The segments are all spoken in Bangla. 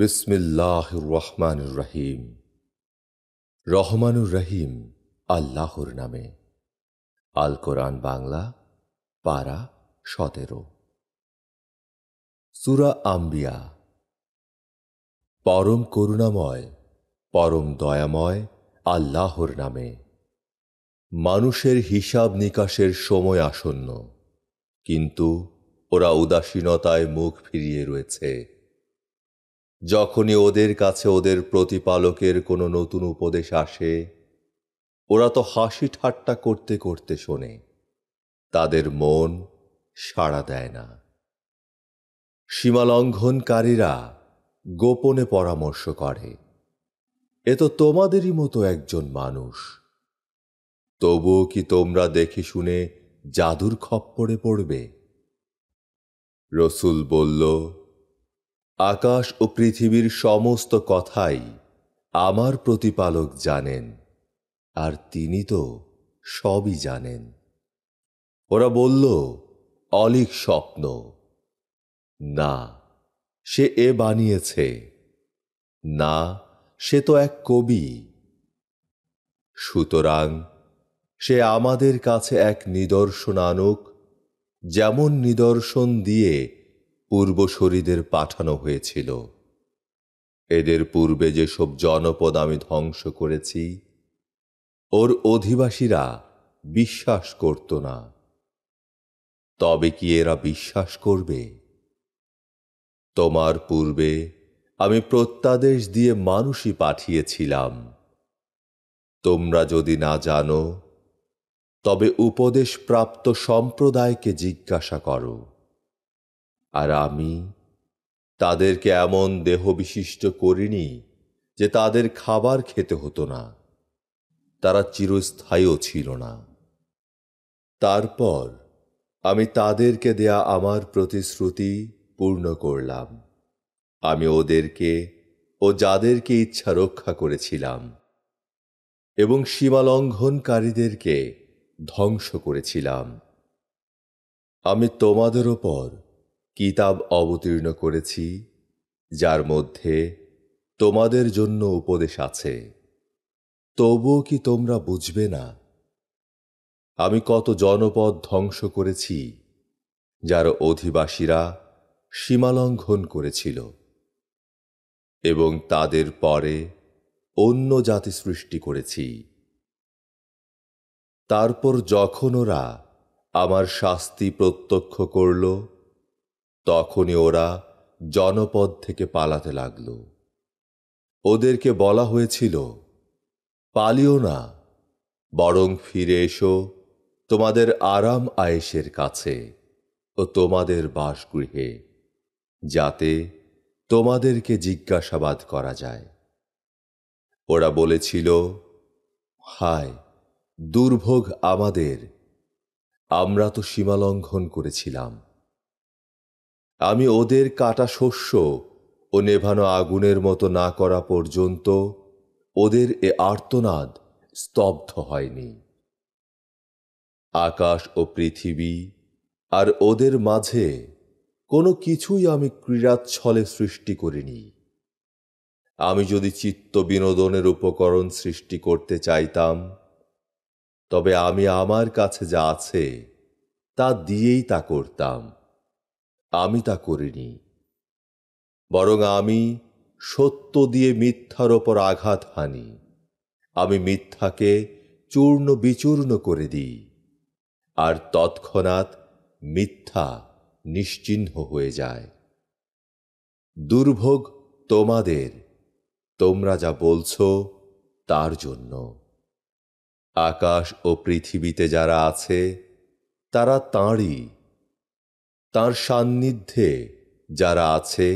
বিসমিল্লাহ রহমানুর রহিম রহমানুর রহিম আল্লাহর নামে আল কোরআন বাংলা পারা সতেরো সুরা আম্বিয়া পরম করুণাময় পরম দয়াময় আল্লাহর নামে মানুষের হিসাব নিকাশের সময় আসন্ন কিন্তু ওরা উদাসীনতায় মুখ ফিরিয়ে রয়েছে যখনই ওদের কাছে ওদের প্রতিপালকের কোনো নতুন উপদেশ আসে ওরা তো হাসি ঠাট্টা করতে করতে শোনে তাদের মন সাড়া দেয় না সীমালঙ্ঘনকারীরা গোপনে পরামর্শ করে এ তো তোমাদেরই মতো একজন মানুষ তবুও কি তোমরা দেখে শুনে জাদুর খপ্পরে পড়বে রসুল বলল আকাশ ও পৃথিবীর সমস্ত কথাই আমার প্রতিপালক জানেন আর তিনি তো সবই জানেন ওরা বলল অলিক স্বপ্ন না সে এ বানিয়েছে না সে তো এক কবি সুতরাং সে আমাদের কাছে এক নিদর্শন আনুক যেমন নিদর্শন দিয়ে পূর্বশরীদের পাঠানো হয়েছিল এদের পূর্বে যেসব জনপদ আমি ধ্বংস করেছি ওর অধিবাসীরা বিশ্বাস করত না তবে কি এরা বিশ্বাস করবে তোমার পূর্বে আমি প্রত্যাদেশ দিয়ে মানুষই পাঠিয়েছিলাম তোমরা যদি না জানো তবে উপদেশপ্রাপ্ত সম্প্রদায়কে জিজ্ঞাসা করো আর আমি তাদেরকে এমন দেহ বিশিষ্ট করিনি যে তাদের খাবার খেতে হতো না তারা চিরস্থায়ীও ছিল না তারপর আমি তাদেরকে দেয়া আমার প্রতিশ্রুতি পূর্ণ করলাম আমি ওদেরকে ও যাদেরকে ইচ্ছা রক্ষা করেছিলাম এবং সীমালঙ্ঘনকারীদেরকে ধ্বংস করেছিলাম আমি তোমাদের ওপর কিতাব অবতীর্ণ করেছি যার মধ্যে তোমাদের জন্য উপদেশ আছে তবুও কি তোমরা বুঝবে না আমি কত জনপদ ধ্বংস করেছি যার অধিবাসীরা সীমালঙ্ঘন করেছিল এবং তাদের পরে অন্য জাতি সৃষ্টি করেছি তারপর যখন ওরা আমার শাস্তি প্রত্যক্ষ করল তখনই ওরা জনপদ থেকে পালাতে লাগল ওদেরকে বলা হয়েছিল পালিও না বরং ফিরে এসো তোমাদের আরাম আয়েসের কাছে ও তোমাদের বাসগৃহে যাতে তোমাদেরকে জিজ্ঞাসাবাদ করা যায় ওরা বলেছিল হায় দুর্ভোগ আমাদের আমরা তো সীমালঙ্ঘন করেছিলাম আমি ওদের কাটা শস্য ও নেভানো আগুনের মতো না করা পর্যন্ত ওদের এ আর্তনাদ স্তব্ধ হয়নি আকাশ ও পৃথিবী আর ওদের মাঝে কোনো কিছুই আমি ক্রীড়াচ্ছলে সৃষ্টি করিনি আমি যদি চিত্ত বিনোদনের উপকরণ সৃষ্টি করতে চাইতাম তবে আমি আমার কাছে যা আছে তা দিয়েই তা করতাম আমি তা করিনি বরং আমি সত্য দিয়ে মিথ্যার ওপর আঘাত হানি আমি মিথ্যাকে চূর্ণ বিচূর্ণ করে দিই আর তৎক্ষণাৎ মিথ্যা নিশ্চিহ্ন হয়ে যায় দুর্ভোগ তোমাদের তোমরা যা বলছ তার জন্য আকাশ ও পৃথিবীতে যারা আছে তারা তাঁরই তার সান্নিধ্যে যারা আছে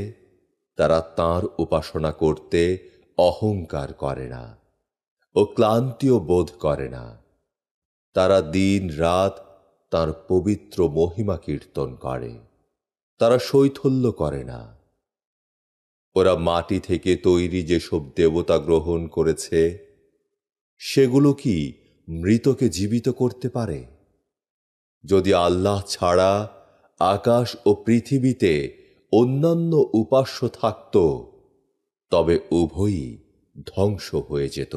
তারা তার উপাসনা করতে অহংকার করে না ও ক্লান্তিও বোধ করে না তারা দিন রাত তার পবিত্র মহিমা কীর্তন করে তারা শৈথল্য করে না ওরা মাটি থেকে তৈরি যেসব দেবতা গ্রহণ করেছে সেগুলো কি মৃতকে জীবিত করতে পারে যদি আল্লাহ ছাড়া আকাশ ও পৃথিবীতে অন্যান্য উপাস্য থাকত তবে উভয়ই ধ্বংস হয়ে যেত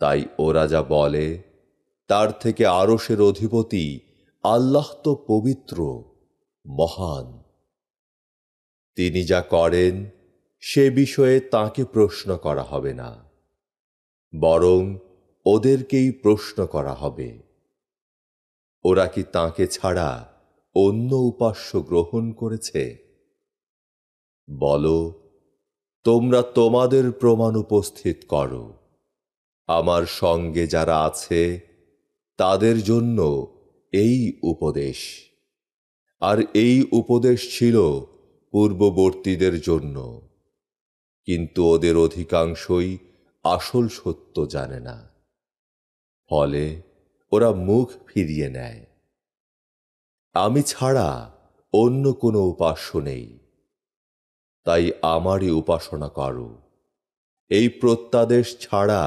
তাই ওরা যা বলে তার থেকে আরসের অধিপতি আল্লাহ তো পবিত্র মহান তিনি যা করেন সে বিষয়ে তাকে প্রশ্ন করা হবে না বরং ওদেরকেই প্রশ্ন করা হবে ওরা কি তাকে ছাড়া অন্য উপাস্য গ্রহণ করেছে বল তোমরা তোমাদের প্রমাণ উপস্থিত করো আমার সঙ্গে যারা আছে তাদের জন্য এই উপদেশ আর এই উপদেশ ছিল পূর্ববর্তীদের জন্য কিন্তু ওদের অধিকাংশই আসল সত্য জানে না ফলে ওরা মুখ ফিরিয়ে নেয় আমি ছাড়া অন্য কোনো উপাস্য নেই তাই আমারই উপাসনা করো এই প্রত্যাদেশ ছাড়া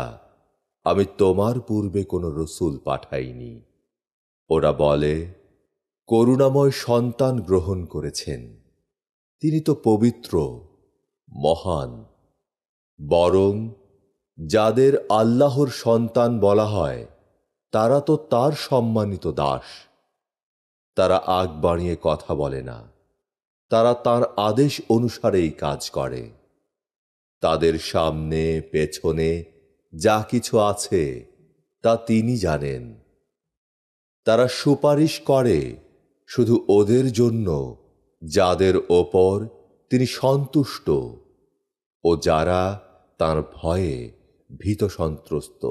আমি তোমার পূর্বে কোনো রসুল পাঠাইনি ওরা বলে করুণাময় সন্তান গ্রহণ করেছেন তিনি তো পবিত্র মহান বরং যাদের আল্লাহর সন্তান বলা হয় তারা তো তার সম্মানিত দাস তারা আগ বাড়িয়ে কথা বলে না তারা তার আদেশ অনুসারেই কাজ করে তাদের সামনে পেছনে যা কিছু আছে তা তিনি জানেন তারা সুপারিশ করে শুধু ওদের জন্য যাদের ওপর তিনি সন্তুষ্ট ও যারা তার ভয়ে ভীত সন্ত্রস্ত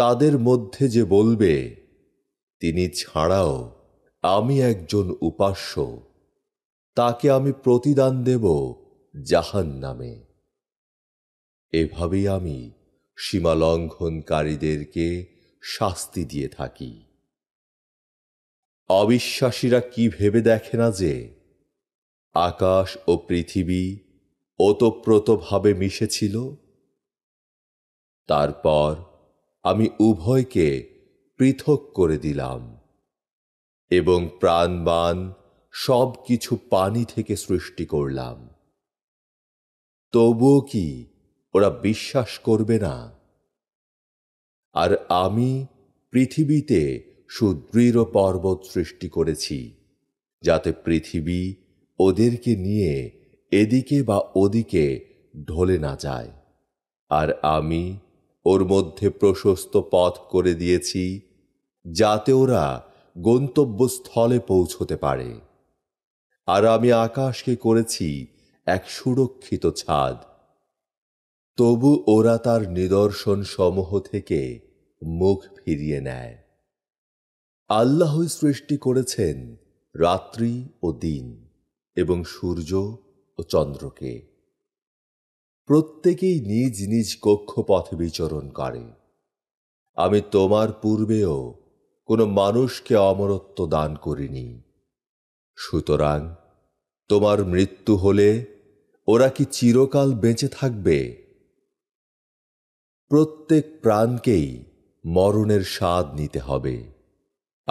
তাদের মধ্যে যে বলবে তিনি ছাড়াও আমি একজন উপাস্য তাকে আমি প্রতিদান দেব জাহান নামে এভাবেই আমি সীমা লঙ্ঘনকারীদেরকে শাস্তি দিয়ে থাকি অবিশ্বাসীরা কি ভেবে দেখে না যে আকাশ ও পৃথিবী ওতপ্রোতভাবে মিশেছিল তারপর আমি উভয়কে পৃথক করে দিলাম এবং প্রাণবান সব কিছু পানি থেকে সৃষ্টি করলাম তবুও কি ওরা বিশ্বাস করবে না আর আমি পৃথিবীতে সুদৃঢ় পর্বত সৃষ্টি করেছি যাতে পৃথিবী ওদেরকে নিয়ে এদিকে বা ওদিকে ঢলে না যায় আর আমি ওর মধ্যে প্রশস্ত পথ করে দিয়েছি যাতে ওরা গন্তব্যস্থলে পৌঁছতে পারে আর আমি আকাশকে করেছি এক সুরক্ষিত ছাদ তবু ওরা তার নিদর্শন সমূহ থেকে মুখ ফিরিয়ে নেয় আল্লাহই সৃষ্টি করেছেন রাত্রি ও দিন এবং সূর্য ও চন্দ্রকে প্রত্যেকেই নিজ নিজ কক্ষপথ বিচরণ করে আমি তোমার পূর্বেও কোনো মানুষকে অমরত্ব দান করিনি সুতরাং তোমার মৃত্যু হলে ওরা কি চিরকাল বেঁচে থাকবে প্রত্যেক প্রাণকেই মরণের স্বাদ নিতে হবে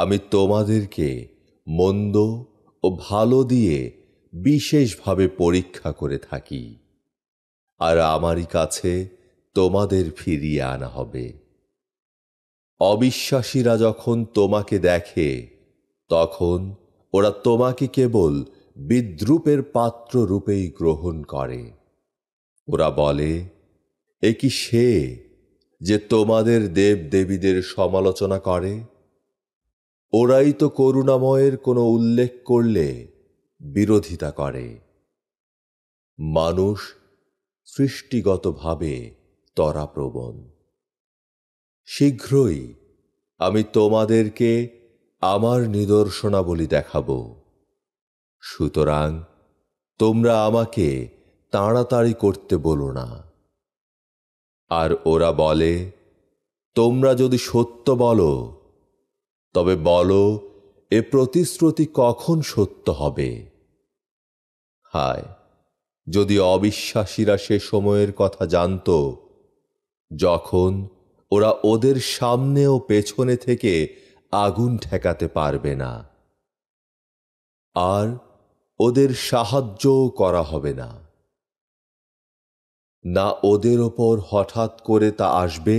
আমি তোমাদেরকে মন্দ ও ভালো দিয়ে বিশেষভাবে পরীক্ষা করে থাকি আর আমারই কাছে তোমাদের ফিরিয়ে আনা হবে অবিশ্বাসীরা যখন তোমাকে দেখে তখন ওরা তোমাকে কেবল বিদ্রুপের পাত্র রূপেই গ্রহণ করে ওরা বলে এ কি সে যে তোমাদের দেব দেবীদের সমালোচনা করে ওরাই তো করুণাময়ের কোনো উল্লেখ করলে বিরোধিতা করে মানুষ সৃষ্টিগতভাবে তরাপ্রবণ শীঘ্রই আমি তোমাদেরকে আমার নিদর্শনাবলী দেখাব সুতরাং তোমরা আমাকে তাড়াতাড়ি করতে বলো না আর ওরা বলে তোমরা যদি সত্য বলো তবে বলো এ প্রতিশ্রুতি কখন সত্য হবে হায় যদি অবিশ্বাসীরা সে সময়ের কথা জানত যখন ওরা ওদের সামনে ও পেছনে থেকে আগুন ঠেকাতে পারবে না আর ওদের সাহায্যও করা হবে না না ওদের ওপর হঠাৎ করে তা আসবে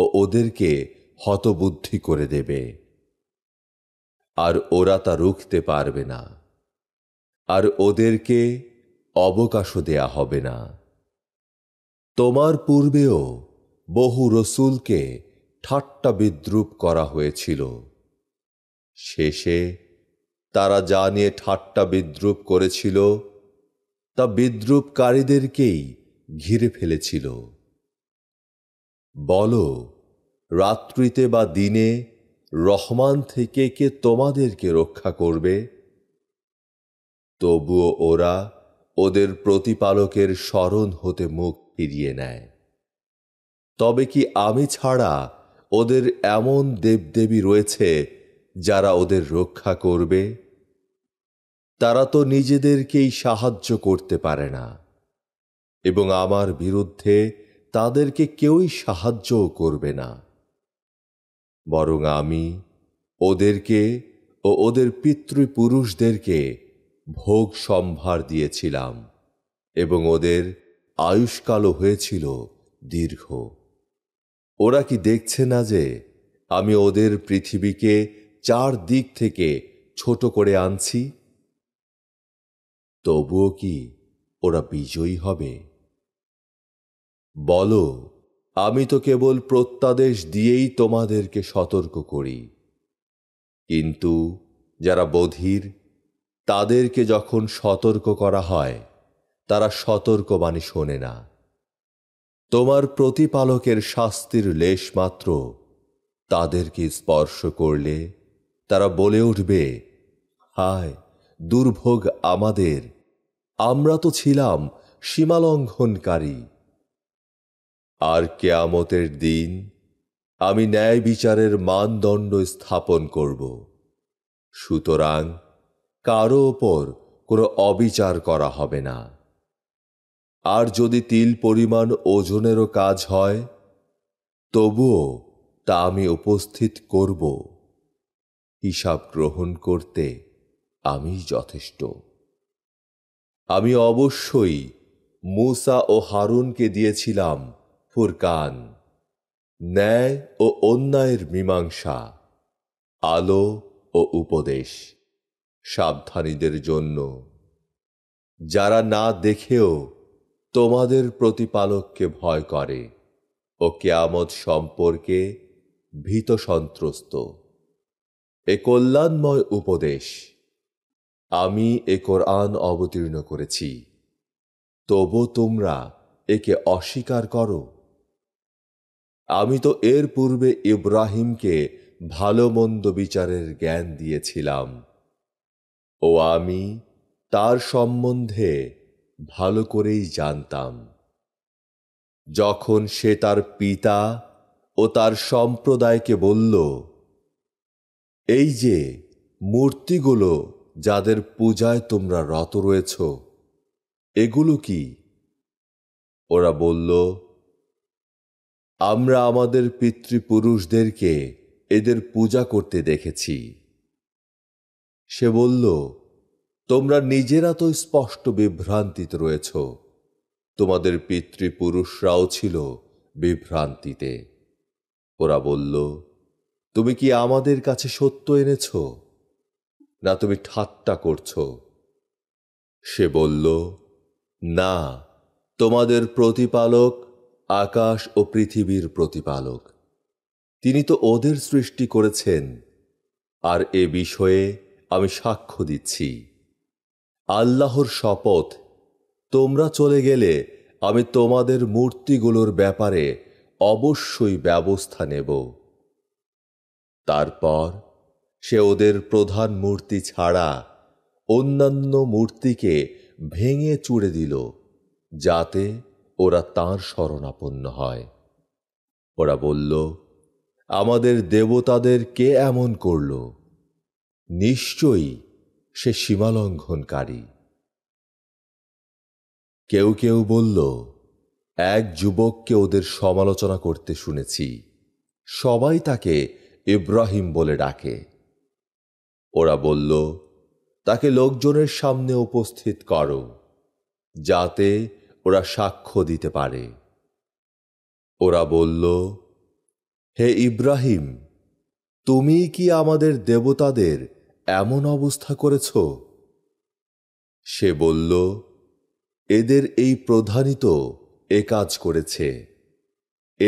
ও ওদেরকে হতবুদ্ধি করে দেবে আর ওরা তা রুখতে পারবে না আর ওদেরকে অবকাশও দেয়া হবে না তোমার পূর্বেও বহু রসুলকে ঠাট্টা বিদ্রুপ করা হয়েছিল শেষে তারা যা নিয়ে ঠাট্টা বিদ্রুপ করেছিল তা বিদ্রুপকারীদেরকেই ঘিরে ফেলেছিল বল রাত্রিতে বা দিনে রহমান থেকে কে তোমাদেরকে রক্ষা করবে তবুও ওরা ওদের প্রতিপালকের স্মরণ হতে মুখ ফিরিয়ে নেয় তবে কি আমি ছাড়া ওদের এমন দেবদেবী রয়েছে যারা ওদের রক্ষা করবে তারা তো নিজেদেরকেই সাহায্য করতে পারে না এবং আমার বিরুদ্ধে তাদেরকে কেউই সাহায্যও করবে না বরং আমি ওদেরকে ও ওদের পিতৃপুরুষদেরকে ভোগ সম্ভার দিয়েছিলাম এবং ওদের আয়ুষ্কালও হয়েছিল দীর্ঘ ওরা কি দেখছে না যে আমি ওদের পৃথিবীকে চার দিক থেকে ছোট করে আনছি তবুও কি ওরা বিজয়ী হবে বলো আমি তো কেবল প্রত্যাদেশ দিয়েই তোমাদেরকে সতর্ক করি কিন্তু যারা বধির তাদেরকে যখন সতর্ক করা হয় তারা সতর্কবাণী শোনে না তোমার প্রতিপালকের শাস্তির লেশ মাত্র তাদেরকে স্পর্শ করলে তারা বলে উঠবে হায় দুর্ভোগ আমাদের আমরা তো ছিলাম সীমালঙ্ঘনকারী আর কেয়ামতের দিন আমি ন্যায় বিচারের মানদণ্ড স্থাপন করব সুতরাং কারো ওপর কোনো অবিচার করা হবে না আর যদি তিল পরিমাণ ওজনেরও কাজ হয় তবুও তা আমি উপস্থিত করব হিসাব গ্রহণ করতে আমি যথেষ্ট আমি অবশ্যই মূসা ও হারুনকে দিয়েছিলাম ফুরকান ন্যায় ও অন্যায়ের মীমাংসা আলো ও উপদেশ সাবধানীদের জন্য যারা না দেখেও তোমাদের প্রতিপালককে ভয় করে ও কেয়ামত সম্পর্কে ভীত সন্ত্রস্ত এ কল্যাণময় উপদেশ আমি এ কোরআন অবতীর্ণ করেছি তবু তোমরা একে অস্বীকার করো আমি তো এর পূর্বে ইব্রাহিমকে ভালো মন্দ বিচারের জ্ঞান দিয়েছিলাম ও আমি তার সম্বন্ধে ভালো করেই জানতাম যখন সে তার পিতা ও তার সম্প্রদায়কে বলল এই যে মূর্তিগুলো যাদের পূজায় তোমরা রত রয়েছ এগুলো কি ওরা বলল আমরা আমাদের পিতৃপুরুষদেরকে এদের পূজা করতে দেখেছি সে বলল তোমরা নিজেরা তো স্পষ্ট বিভ্রান্তিত রয়েছ তোমাদের পিতৃপুরুষরাও ছিল বিভ্রান্তিতে ওরা বলল তুমি কি আমাদের কাছে সত্য এনেছ না তুমি ঠাট্টা করছ সে বলল না তোমাদের প্রতিপালক আকাশ ও পৃথিবীর প্রতিপালক তিনি তো ওদের সৃষ্টি করেছেন আর এ বিষয়ে আমি সাক্ষ্য দিচ্ছি আল্লাহর শপথ তোমরা চলে গেলে আমি তোমাদের মূর্তিগুলোর ব্যাপারে অবশ্যই ব্যবস্থা নেব তারপর সে ওদের প্রধান মূর্তি ছাড়া অন্যান্য মূর্তিকে ভেঙে চুড়ে দিল যাতে ওরা তাঁর শরণাপন্ন হয় ওরা বলল আমাদের দেবতাদের কে এমন করল নিশ্চয়ই সে সীমালঙ্ঘনকারী কেউ কেউ বলল এক যুবককে ওদের সমালোচনা করতে শুনেছি সবাই তাকে ইব্রাহিম বলে ডাকে ওরা বলল তাকে লোকজনের সামনে উপস্থিত কর যাতে ওরা সাক্ষ্য দিতে পারে ওরা বলল হে ইব্রাহিম তুমি কি আমাদের দেবতাদের এমন অবস্থা করেছ সে বলল এদের এই প্রধানিত এ কাজ করেছে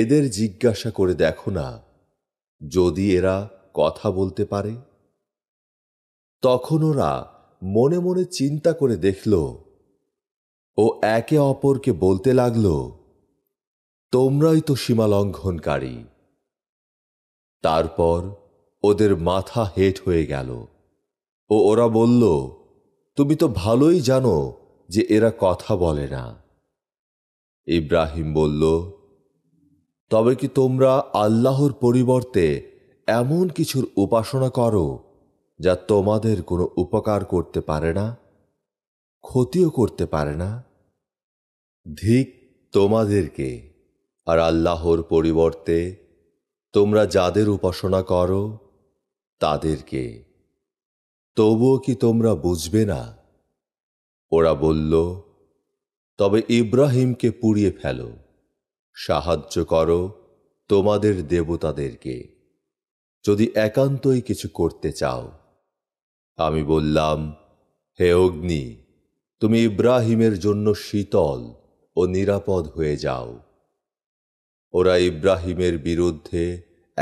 এদের জিজ্ঞাসা করে দেখো না যদি এরা কথা বলতে পারে তখন ওরা মনে মনে চিন্তা করে দেখল ও একে অপরকে বলতে লাগল তোমরাই তো সীমা লঙ্ঘনকারী তারপর ওদের মাথা হেট হয়ে গেল ও ওরা বলল তুমি তো ভালোই জানো যে এরা কথা বলে না ইব্রাহিম বলল তবে কি তোমরা আল্লাহর পরিবর্তে এমন কিছুর উপাসনা করো যা তোমাদের কোনো উপকার করতে পারে না ক্ষতিও করতে পারে না ধিক তোমাদেরকে আর আল্লাহর পরিবর্তে তোমরা যাদের উপাসনা করো তাদেরকে তবুও কি তোমরা বুঝবে না ওরা বলল তবে ইব্রাহিমকে পুড়িয়ে ফেল সাহায্য করো তোমাদের দেবতাদেরকে যদি একান্তই কিছু করতে চাও আমি বললাম হে অগ্নি তুমি ইব্রাহিমের জন্য শীতল ও নিরাপদ হয়ে যাও ওরা ইব্রাহিমের বিরুদ্ধে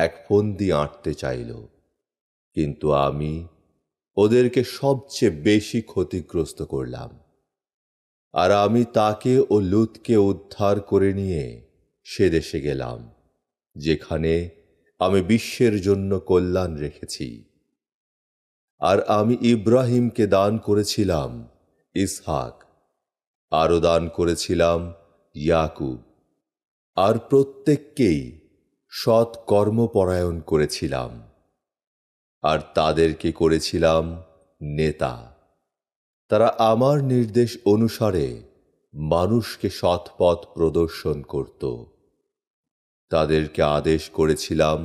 এক ফন্দি আঁটতে চাইল কিন্তু আমি ওদেরকে সবচেয়ে বেশি ক্ষতিগ্রস্ত করলাম আর আমি তাকে ও লুতকে উদ্ধার করে নিয়ে সে দেশে গেলাম যেখানে আমি বিশ্বের জন্য কল্যাণ রেখেছি আর আমি ইব্রাহিমকে দান করেছিলাম ইসহাক আরও দান করেছিলাম ইয়াকুব আর প্রত্যেককেই সৎ কর্মপরায়ণ করেছিলাম আর তাদেরকে করেছিলাম নেতা তারা আমার নির্দেশ অনুসারে মানুষকে সৎপথ প্রদর্শন করত তাদেরকে আদেশ করেছিলাম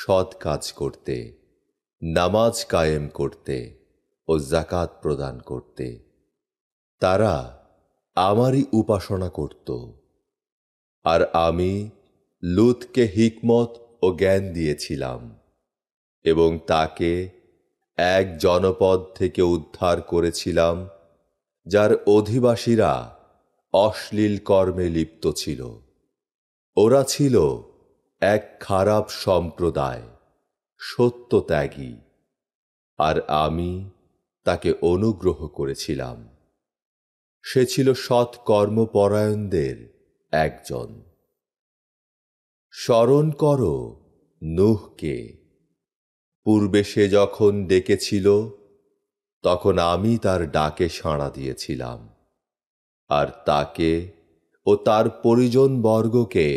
সৎ কাজ করতে নামাজ কায়েম করতে ও জাকাত প্রদান করতে তারা আমারই উপাসনা করত আর আমি লুতকে হিকমত ও জ্ঞান দিয়েছিলাম এবং তাকে এক জনপদ থেকে উদ্ধার করেছিলাম যার অধিবাসীরা অশ্লীল কর্মে লিপ্ত ছিল ওরা ছিল এক খারাপ সম্প্রদায় সত্য ত্যাগী আর আমি তাকে অনুগ্রহ করেছিলাম সে ছিল সৎ কর্মপরায়ণদের একজন স্মরণ করো নুহকে পূর্বে সে যখন ডেকেছিল তখন আমি তার ডাকে সাড়া দিয়েছিলাম আর তাকে ও তার পরিজন বর্গকে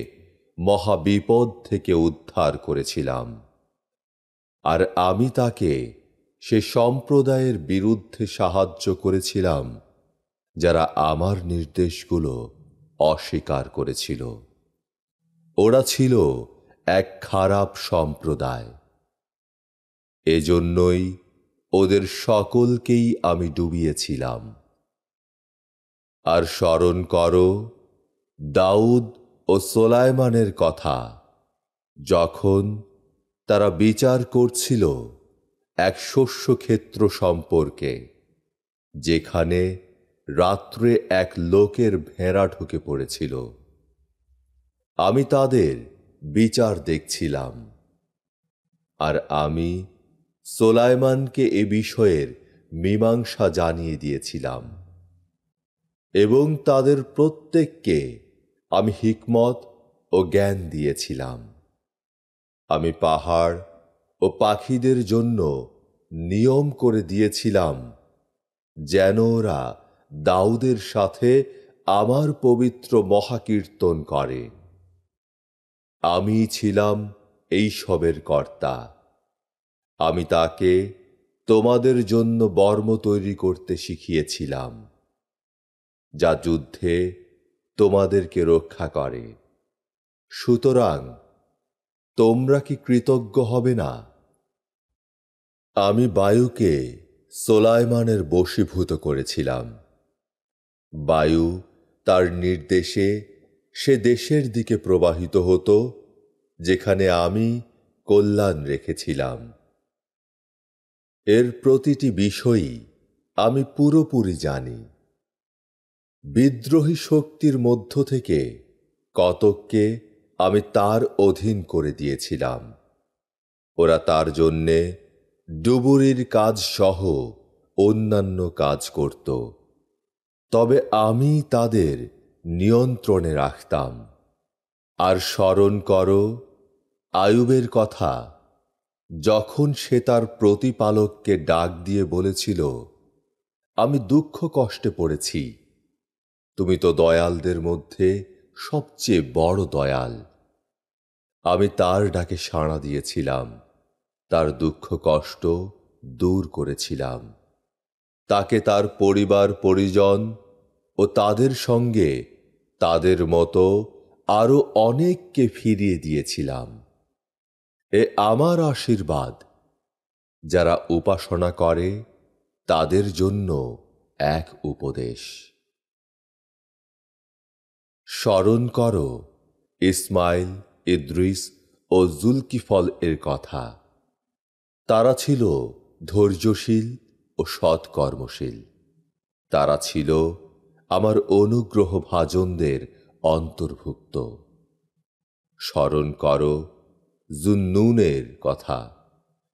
মহাবিপদ থেকে উদ্ধার করেছিলাম আর আমি তাকে সে সম্প্রদায়ের বিরুদ্ধে সাহায্য করেছিলাম যারা আমার নির্দেশগুলো অস্বীকার করেছিল ওরা ছিল এক খারাপ সম্প্রদায় এজন্যই ওদের সকলকেই আমি ডুবিয়েছিলাম আর স্মরণ কর দাউদ ও সোলায়মানের কথা যখন তারা বিচার করছিল এক শস্যক্ষেত্র সম্পর্কে যেখানে রাত্রে এক লোকের ভেড়া ঢুকে পড়েছিল আমি তাদের বিচার দেখছিলাম আর আমি সোলায়মানকে এ বিষয়ের মীমাংসা জানিয়ে দিয়েছিলাম এবং তাদের প্রত্যেককে আমি হিকমত ও জ্ঞান দিয়েছিলাম আমি পাহাড় ও পাখিদের জন্য নিয়ম করে দিয়েছিলাম যেন ওরা দাউদের সাথে আমার পবিত্র মহাকীর্তন করে আমি ছিলাম এই সবের কর্তা আমি তাকে তোমাদের জন্য বর্ম তৈরি করতে শিখিয়েছিলাম যা যুদ্ধে তোমাদেরকে রক্ষা করে সুতরাং তোমরা কি কৃতজ্ঞ হবে না আমি বায়ুকে সোলাইমানের বশীভূত করেছিলাম বায়ু তার নির্দেশে সে দেশের দিকে প্রবাহিত হতো যেখানে আমি কল্যাণ রেখেছিলাম এর প্রতিটি বিষয়ই আমি পুরোপুরি জানি বিদ্রোহী শক্তির মধ্য থেকে কতককে আমি তার অধীন করে দিয়েছিলাম ওরা তার জন্যে ডুবুরির কাজ সহ অন্যান্য কাজ করত তবে আমি তাদের নিয়ন্ত্রণে রাখতাম আর স্মরণ কর আয়ুবের কথা যখন সে তার প্রতিপালককে ডাক দিয়ে বলেছিল আমি দুঃখ কষ্টে পড়েছি তুমি তো দয়ালদের মধ্যে সবচেয়ে বড় দয়াল আমি তার ডাকে সাড়া দিয়েছিলাম তার দুঃখ কষ্ট দূর করেছিলাম তাকে তার পরিবার পরিজন ও তাদের সঙ্গে তাদের মতো আরও অনেককে ফিরিয়ে দিয়েছিলাম এ আমার আশীর্বাদ যারা উপাসনা করে তাদের জন্য এক উপদেশ স্মরণ কর ইসমাইল ইদ্রিস ও জুলকিফল এর কথা তারা ছিল ধৈর্যশীল ও সৎকর্মশীল তারা ছিল আমার অনুগ্রহ ভাজনদের অন্তর্ভুক্ত স্মরণ করো জুন্নুনের কথা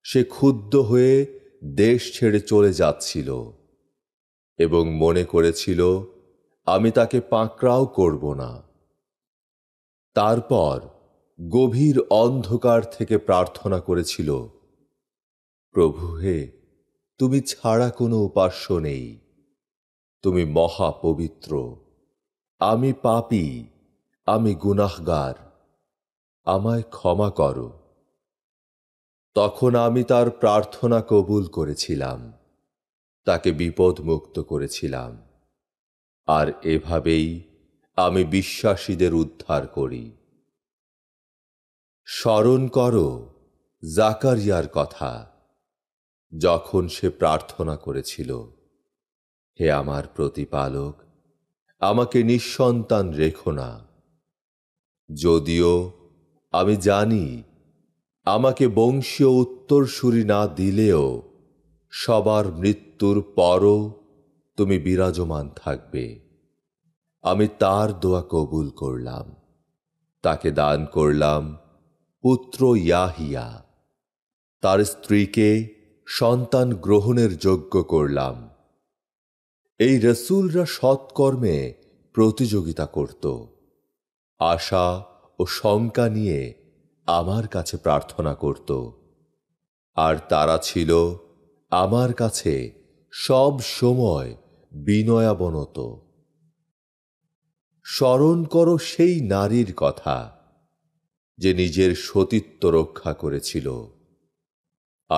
সে ক্ষুব্ধ হয়ে দেশ ছেড়ে চলে যাচ্ছিল এবং মনে করেছিল আমি তাকে পাঁকড়াও করব না তারপর গভীর অন্ধকার থেকে প্রার্থনা করেছিল প্রভু হে তুমি ছাড়া কোনো উপাস্য নেই তুমি মহাপবিত্র আমি পাপি আমি গুনাহগার আমায় ক্ষমা করো তখন আমি তার প্রার্থনা কবুল করেছিলাম তাকে বিপদ মুক্ত করেছিলাম আর এভাবেই আমি বিশ্বাসীদের উদ্ধার করি স্মরণ করো জাকারিয়ার কথা যখন সে প্রার্থনা করেছিল হে আমার প্রতিপালক আমাকে নিঃসন্তান রেখো না যদিও আমি জানি আমাকে বংশীয় উত্তরসূরি না দিলেও সবার মৃত্যুর পরও তুমি বিরাজমান থাকবে আমি তার দোয়া কবুল করলাম তাকে দান করলাম পুত্র ইয়াহিয়া তার স্ত্রীকে সন্তান গ্রহণের যোগ্য করলাম এই রসুলরা সৎকর্মে প্রতিযোগিতা করত আশা ও শঙ্কা নিয়ে আমার কাছে প্রার্থনা করত আর তারা ছিল আমার কাছে সব সময় বিনয়াবনত স্মরণ করো সেই নারীর কথা যে নিজের সতীত্ব রক্ষা করেছিল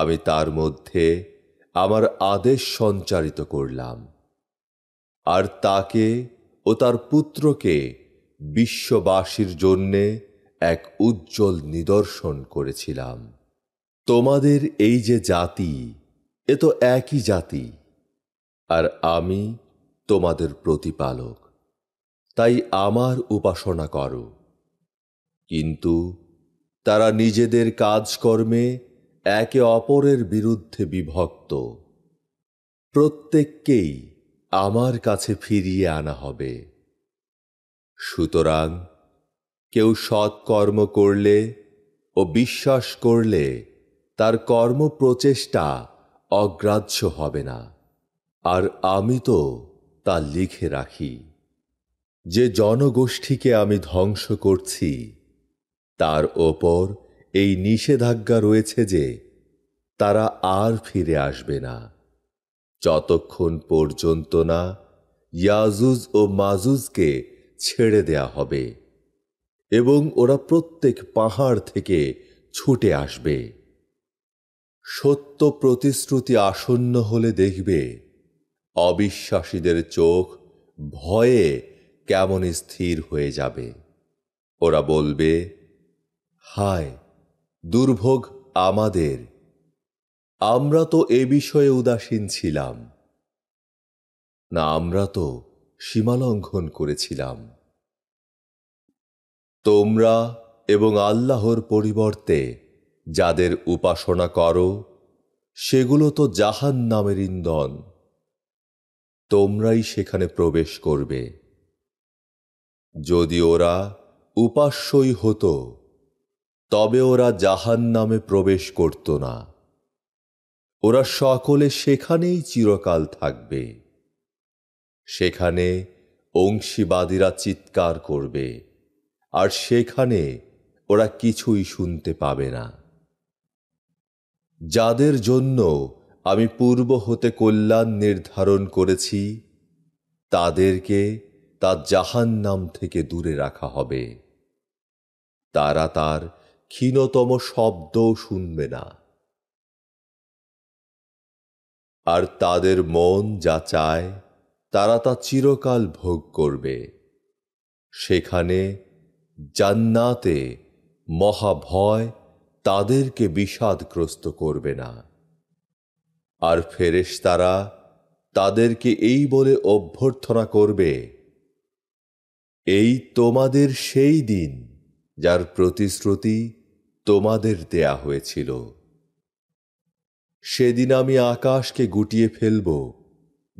আমি তার মধ্যে আমার আদেশ সঞ্চারিত করলাম আর তাকে ও তার পুত্রকে বিশ্ববাসীর জন্যে এক উজ্জ্বল নিদর্শন করেছিলাম তোমাদের এই যে জাতি এ তো একই জাতি আর আমি তোমাদের প্রতিপালক তাই আমার উপাসনা করো কিন্তু তারা নিজেদের কাজকর্মে একে অপরের বিরুদ্ধে বিভক্ত প্রত্যেককেই আমার কাছে ফিরিয়ে আনা হবে সুতরাং কেউ সৎকর্ম করলে ও বিশ্বাস করলে তার কর্ম প্রচেষ্টা অগ্রাহ্য হবে না আর আমি তো তা লিখে রাখি যে জনগোষ্ঠীকে আমি ধ্বংস করছি তার ওপর এই নিষেধাজ্ঞা রয়েছে যে তারা আর ফিরে আসবে না যতক্ষণ পর্যন্ত না ইয়াজুজ ও মাজুজকে ছেড়ে দেয়া হবে এবং ওরা প্রত্যেক পাহাড় থেকে ছুটে আসবে সত্য প্রতিশ্রুতি আসন্ন হলে দেখবে অবিশ্বাসীদের চোখ ভয়ে কেমন স্থির হয়ে যাবে ওরা বলবে হায় দুর্ভোগ আমাদের আমরা তো এ বিষয়ে উদাসীন ছিলাম না আমরা তো সীমালঙ্ঘন করেছিলাম তোমরা এবং আল্লাহর পরিবর্তে যাদের উপাসনা করো সেগুলো তো জাহান নামের ইন্ধন তোমরাই সেখানে প্রবেশ করবে যদি ওরা উপাস্যই হতো তবে ওরা জাহান নামে প্রবেশ করত না ওরা সকলে সেখানেই চিরকাল থাকবে সেখানে অংশীবাদীরা চিৎকার করবে আর সেখানে ওরা কিছুই শুনতে পাবে না যাদের জন্য আমি পূর্ব হতে কল্যাণ নির্ধারণ করেছি তাদেরকে তা জাহান্নাম থেকে দূরে রাখা হবে তারা তার ক্ষীণতম শব্দও শুনবে না আর তাদের মন যা চায় তারা তা চিরকাল ভোগ করবে সেখানে জান্নাতে মহাভয় তাদেরকে বিষাদগ্রস্ত করবে না আর ফেরেশ তারা তাদেরকে এই বলে অভ্যর্থনা করবে এই তোমাদের সেই দিন যার প্রতিশ্রুতি তোমাদের দেয়া হয়েছিল সেদিন আমি আকাশকে গুটিয়ে ফেলব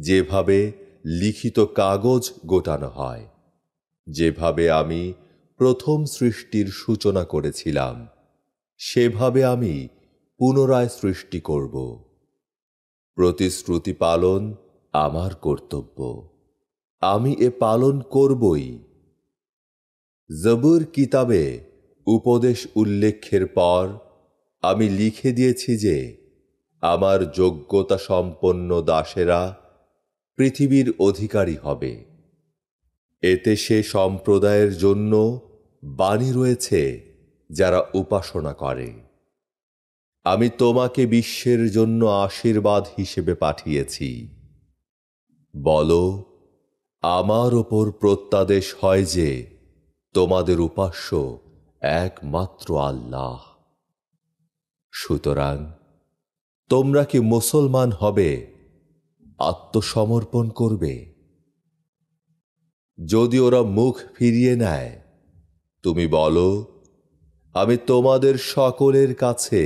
যেভাবে লিখিত কাগজ গোটানো হয় যেভাবে আমি প্রথম সৃষ্টির সূচনা করেছিলাম সেভাবে আমি পুনরায় সৃষ্টি করব প্রতিশ্রুতি পালন আমার কর্তব্য আমি এ পালন করবই জবুর কিতাবে উপদেশ উল্লেখের পর আমি লিখে দিয়েছি যে আমার যোগ্যতা সম্পন্ন দাসেরা পৃথিবীর অধিকারী হবে এতে সে সম্প্রদায়ের জন্য বাণী রয়েছে যারা উপাসনা করে আমি তোমাকে বিশ্বের জন্য আশীর্বাদ হিসেবে পাঠিয়েছি বল আমার ওপর প্রত্যাদেশ হয় যে তোমাদের উপাস্য একমাত্র আল্লাহ সুতরাং তোমরা কি মুসলমান হবে আত্মসমর্পণ করবে যদি ওরা মুখ ফিরিয়ে নেয় তুমি বলো আমি তোমাদের সকলের কাছে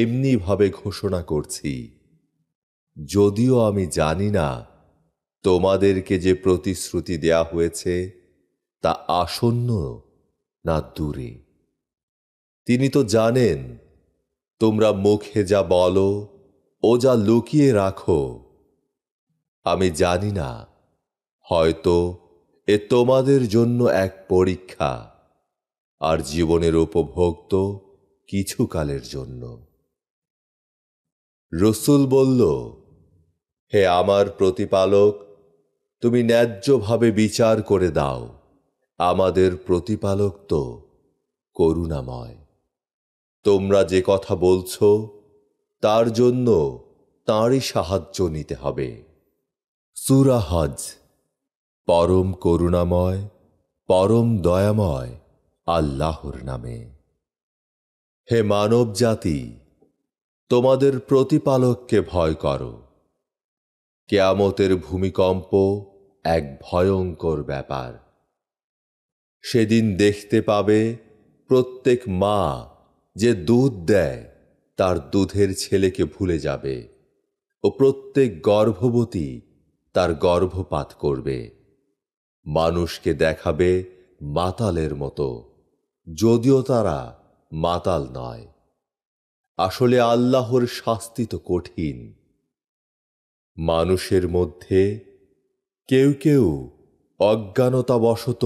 এমনিভাবে ঘোষণা করছি যদিও আমি জানি না তোমাদেরকে যে প্রতিশ্রুতি দেয়া হয়েছে তা আসন্ন না দূরে তিনি তো জানেন তোমরা মুখে যা বলো ও যা লুকিয়ে রাখো আমি জানি না হয়তো এ তোমাদের জন্য এক পরীক্ষা আর জীবনের উপভোক্ত কিছুকালের জন্য রসুল বলল হে আমার প্রতিপালক তুমি ন্যায্যভাবে বিচার করে দাও আমাদের প্রতিপালক তো করুণাময় তোমরা যে কথা বলছ তার জন্য তাঁরই সাহায্য নিতে হবে সুরাহজ পরম করুণাময় পরম দয়াময় আল্লাহর নামে হে মানব জাতি তোমাদের প্রতিপালককে ভয় করো কেয়ামতের ভূমিকম্প এক ভয়ঙ্কর ব্যাপার সেদিন দেখতে পাবে প্রত্যেক মা যে দুধ দেয় তার দুধের ছেলেকে ভুলে যাবে ও প্রত্যেক গর্ভবতী তার গর্ভপাত করবে মানুষকে দেখাবে মাতালের মতো যদিও তারা মাতাল নয় আসলে আল্লাহর শাস্তি তো কঠিন মানুষের মধ্যে কেউ কেউ অজ্ঞানতাবশত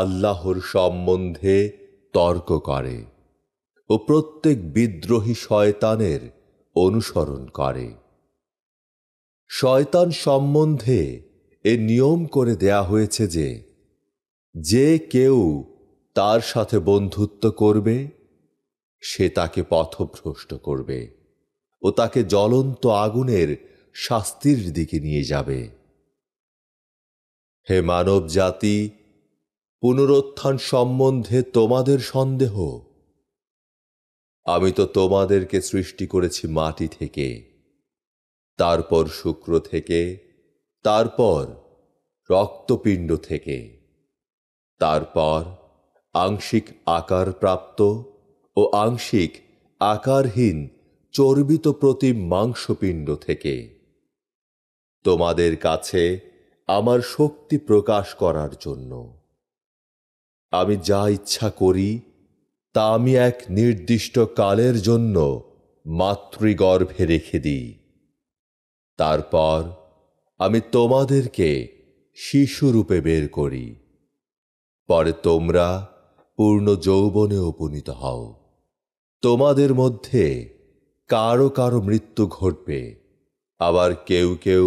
আল্লাহর সম্বন্ধে তর্ক করে ও প্রত্যেক বিদ্রোহী শয়তানের অনুসরণ করে শয়তান সম্বন্ধে এ নিয়ম করে দেয়া হয়েছে যে যে কেউ তার সাথে বন্ধুত্ব করবে সে তাকে পথভ্রষ্ট করবে ও তাকে জ্বলন্ত আগুনের শাস্তির দিকে নিয়ে যাবে হে মানব জাতি পুনরুত্থান সম্বন্ধে তোমাদের সন্দেহ আমি তো তোমাদেরকে সৃষ্টি করেছি মাটি থেকে তারপর শুক্র থেকে তারপর রক্তপিণ্ড থেকে তারপর আংশিক আকার প্রাপ্ত ও আংশিক আকারহীন চর্বিত প্রতি মাংসপিণ্ড থেকে তোমাদের কাছে আমার শক্তি প্রকাশ করার জন্য আমি যা ইচ্ছা করি তা আমি এক নির্দিষ্ট কালের জন্য মাতৃগর্ভে রেখে দিই তারপর আমি তোমাদেরকে শিশুরূপে বের করি পরে তোমরা পূর্ণ যৌবনে উপনীত হও তোমাদের মধ্যে কারো কারো মৃত্যু ঘটবে আবার কেউ কেউ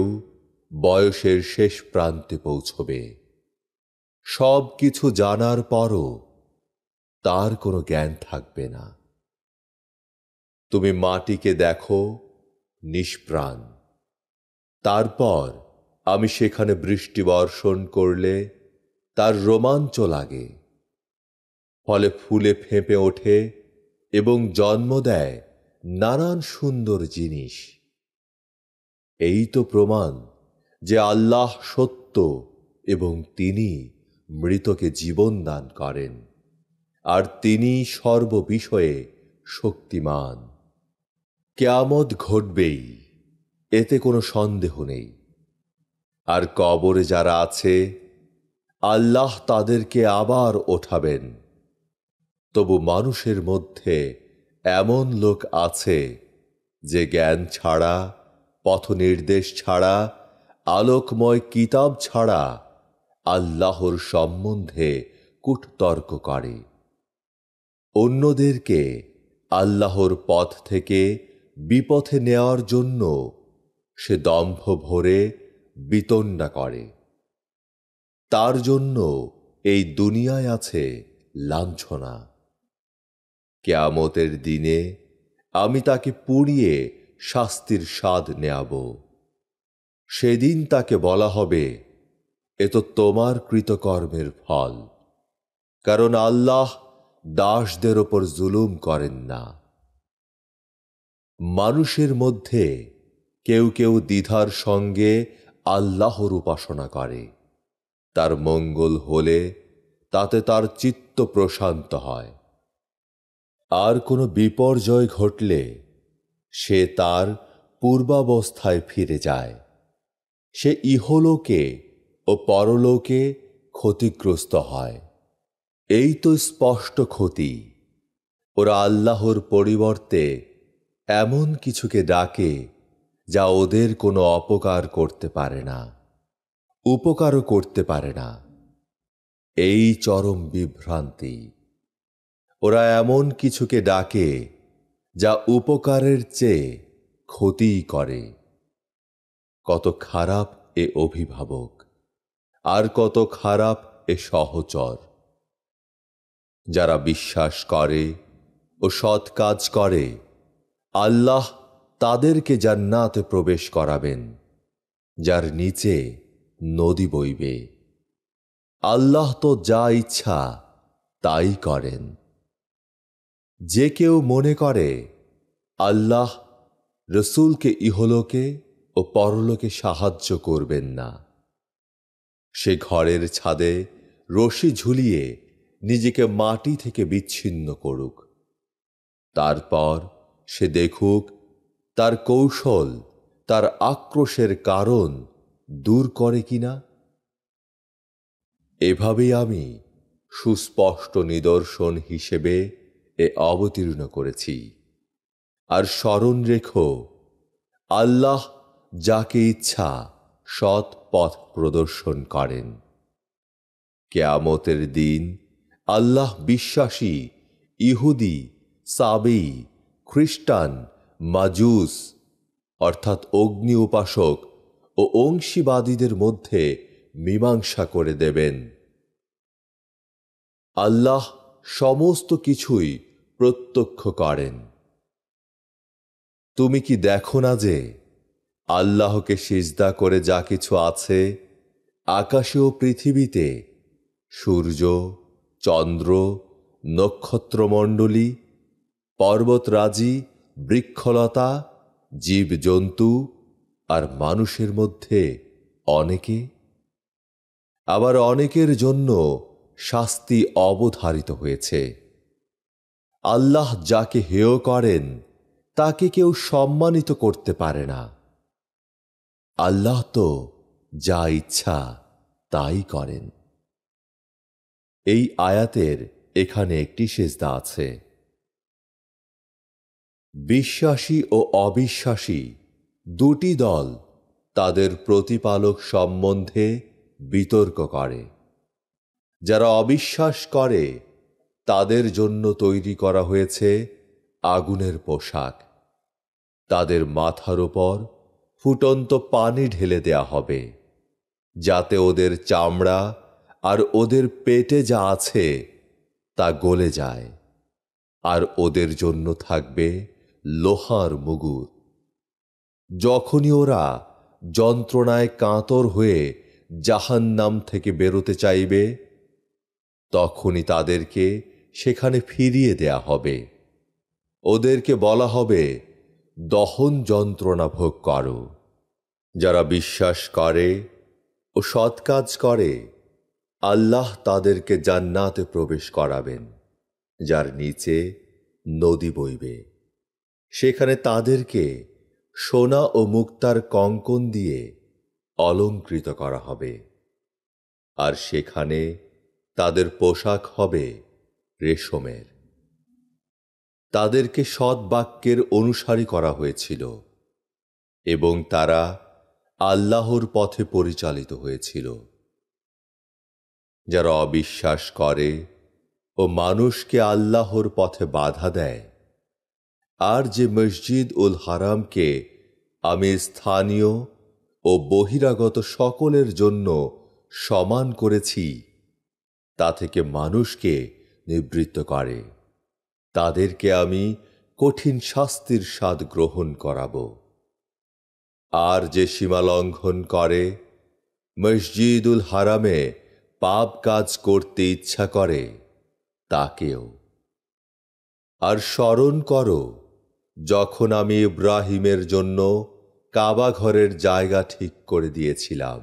বয়সের শেষ প্রান্তে পৌঁছবে সব কিছু জানার পরও তার কোনো জ্ঞান থাকবে না তুমি মাটিকে দেখো নিষ্প্রাণ তারপর আমি সেখানে বৃষ্টি বর্ষণ করলে তার রোমাঞ্চ লাগে ফলে ফুলে ফেঁপে ওঠে এবং জন্ম দেয় নানান সুন্দর জিনিস এই তো প্রমাণ যে আল্লাহ সত্য এবং তিনি মৃতকে জীবন দান করেন আর তিনি সর্ববিষয়ে শক্তিমান কেয়ামত ঘটবেই এতে কোনো সন্দেহ নেই আর কবরে যারা আছে আল্লাহ তাদেরকে আবার ওঠাবেন তবু মানুষের মধ্যে এমন লোক আছে যে জ্ঞান ছাড়া পথ নির্দেশ ছাড়া আলোকময় কিতাব ছাড়া আল্লাহর সম্বন্ধে কূটতর্ক করে অন্যদেরকে আল্লাহর পথ থেকে বিপথে নেওয়ার জন্য সে দম্ভ ভরে বিতণ্ডা করে তার জন্য এই দুনিয়ায় আছে লাঞ্ছনা কেয়ামতের দিনে আমি তাকে পুড়িয়ে শাস্তির স্বাদ নেয়াব সেদিন তাকে বলা হবে এ তো তোমার কৃতকর্মের ফল কারণ আল্লাহ দাসদের ওপর জুলুম করেন না মানুষের মধ্যে কেউ কেউ দ্বিধার সঙ্গে আল্লাহর উপাসনা করে তার মঙ্গল হলে তাতে তার চিত্ত প্রশান্ত হয় আর কোনো বিপর্যয় ঘটলে সে তার পূর্বাবস্থায় ফিরে যায় সে ইহলোকে ও পরলোকে ক্ষতিগ্রস্ত হয় এই তো স্পষ্ট ক্ষতি ওরা আল্লাহর পরিবর্তে এমন কিছুকে ডাকে যা ওদের কোনো অপকার করতে পারে না উপকারও করতে পারে না এই চরম বিভ্রান্তি ওরা এমন কিছুকে ডাকে যা উপকারের চেয়ে ক্ষতি করে কত খারাপ এ অভিভাবক আর কত খারাপ এ সহচর যারা বিশ্বাস করে ও সৎ কাজ করে আল্লাহ তাদেরকে জান্নাতে প্রবেশ করাবেন যার নিচে নদী বইবে আল্লাহ তো যা ইচ্ছা তাই করেন যে কেউ মনে করে আল্লাহ রসুলকে ইহলোকে ও পরলোকে সাহায্য করবেন না সে ঘরের ছাদে রশি ঝুলিয়ে নিজেকে মাটি থেকে বিচ্ছিন্ন করুক তারপর সে দেখুক তার কৌশল তার আক্রোশের কারণ দূর করে কিনা এভাবে আমি সুস্পষ্ট নিদর্শন হিসেবে এ অবতীর্ণ করেছি আর স্মরণ রেখো আল্লাহ যাকে ইচ্ছা সৎ পথ প্রদর্শন করেন কেয়ামতের দিন আল্লাহ বিশ্বাসী ইহুদি সাবেই খ্রিস্টান মাজুস অর্থাৎ অগ্নি উপাসক ও অংশীবাদীদের মধ্যে মীমাংসা করে দেবেন আল্লাহ সমস্ত কিছুই প্রত্যক্ষ করেন তুমি কি দেখো না যে আল্লাহকে সিজদা করে যা কিছু আছে আকাশে ও পৃথিবীতে সূর্য চন্দ্র নক্ষত্রমণ্ডলী পর্বতরাজি বৃক্ষলতা জীবজন্তু আর মানুষের মধ্যে অনেকে আবার অনেকের জন্য শাস্তি অবধারিত হয়েছে আল্লাহ যাকে হেয় করেন তাকে কেউ সম্মানিত করতে পারে না আল্লাহ তো যা ইচ্ছা তাই করেন এই আয়াতের এখানে একটি সেজদা আছে বিশ্বাসী ও অবিশ্বাসী দুটি দল তাদের প্রতিপালক সম্বন্ধে বিতর্ক করে যারা অবিশ্বাস করে তাদের জন্য তৈরি করা হয়েছে আগুনের পোশাক তাদের মাথার ওপর ফুটন্ত পানি ঢেলে দেয়া হবে যাতে ওদের চামড়া আর ওদের পেটে যা আছে তা গলে যায় আর ওদের জন্য থাকবে লোহার মুগুর যখনই ওরা যন্ত্রণায় কাতর হয়ে জাহান নাম থেকে বেরোতে চাইবে তখনই তাদেরকে সেখানে ফিরিয়ে দেয়া হবে ওদেরকে বলা হবে দহন যন্ত্রণা ভোগ করো যারা বিশ্বাস করে ও সৎ কাজ করে আল্লাহ তাদেরকে জান্নাতে প্রবেশ করাবেন যার নিচে নদী বইবে সেখানে তাদেরকে সোনা ও মুক্তার কঙ্কন দিয়ে অলঙ্কৃত করা হবে আর সেখানে তাদের পোশাক হবে রেশমের তাদেরকে সৎ বাক্যের অনুসারী করা হয়েছিল এবং তারা আল্লাহর পথে পরিচালিত হয়েছিল যারা অবিশ্বাস করে ও মানুষকে আল্লাহর পথে বাধা দেয় আর যে মসজিদ উল হারামকে আমি স্থানীয় ও বহিরাগত সকলের জন্য সমান করেছি তা থেকে মানুষকে নিবৃত্ত করে তাদেরকে আমি কঠিন শাস্তির স্বাদ গ্রহণ করাব আর যে সীমা লঙ্ঘন করে মসজিদুল হারামে পাপ কাজ করতে ইচ্ছা করে তাকেও আর স্মরণ করো যখন আমি ইব্রাহিমের জন্য কাবা ঘরের জায়গা ঠিক করে দিয়েছিলাম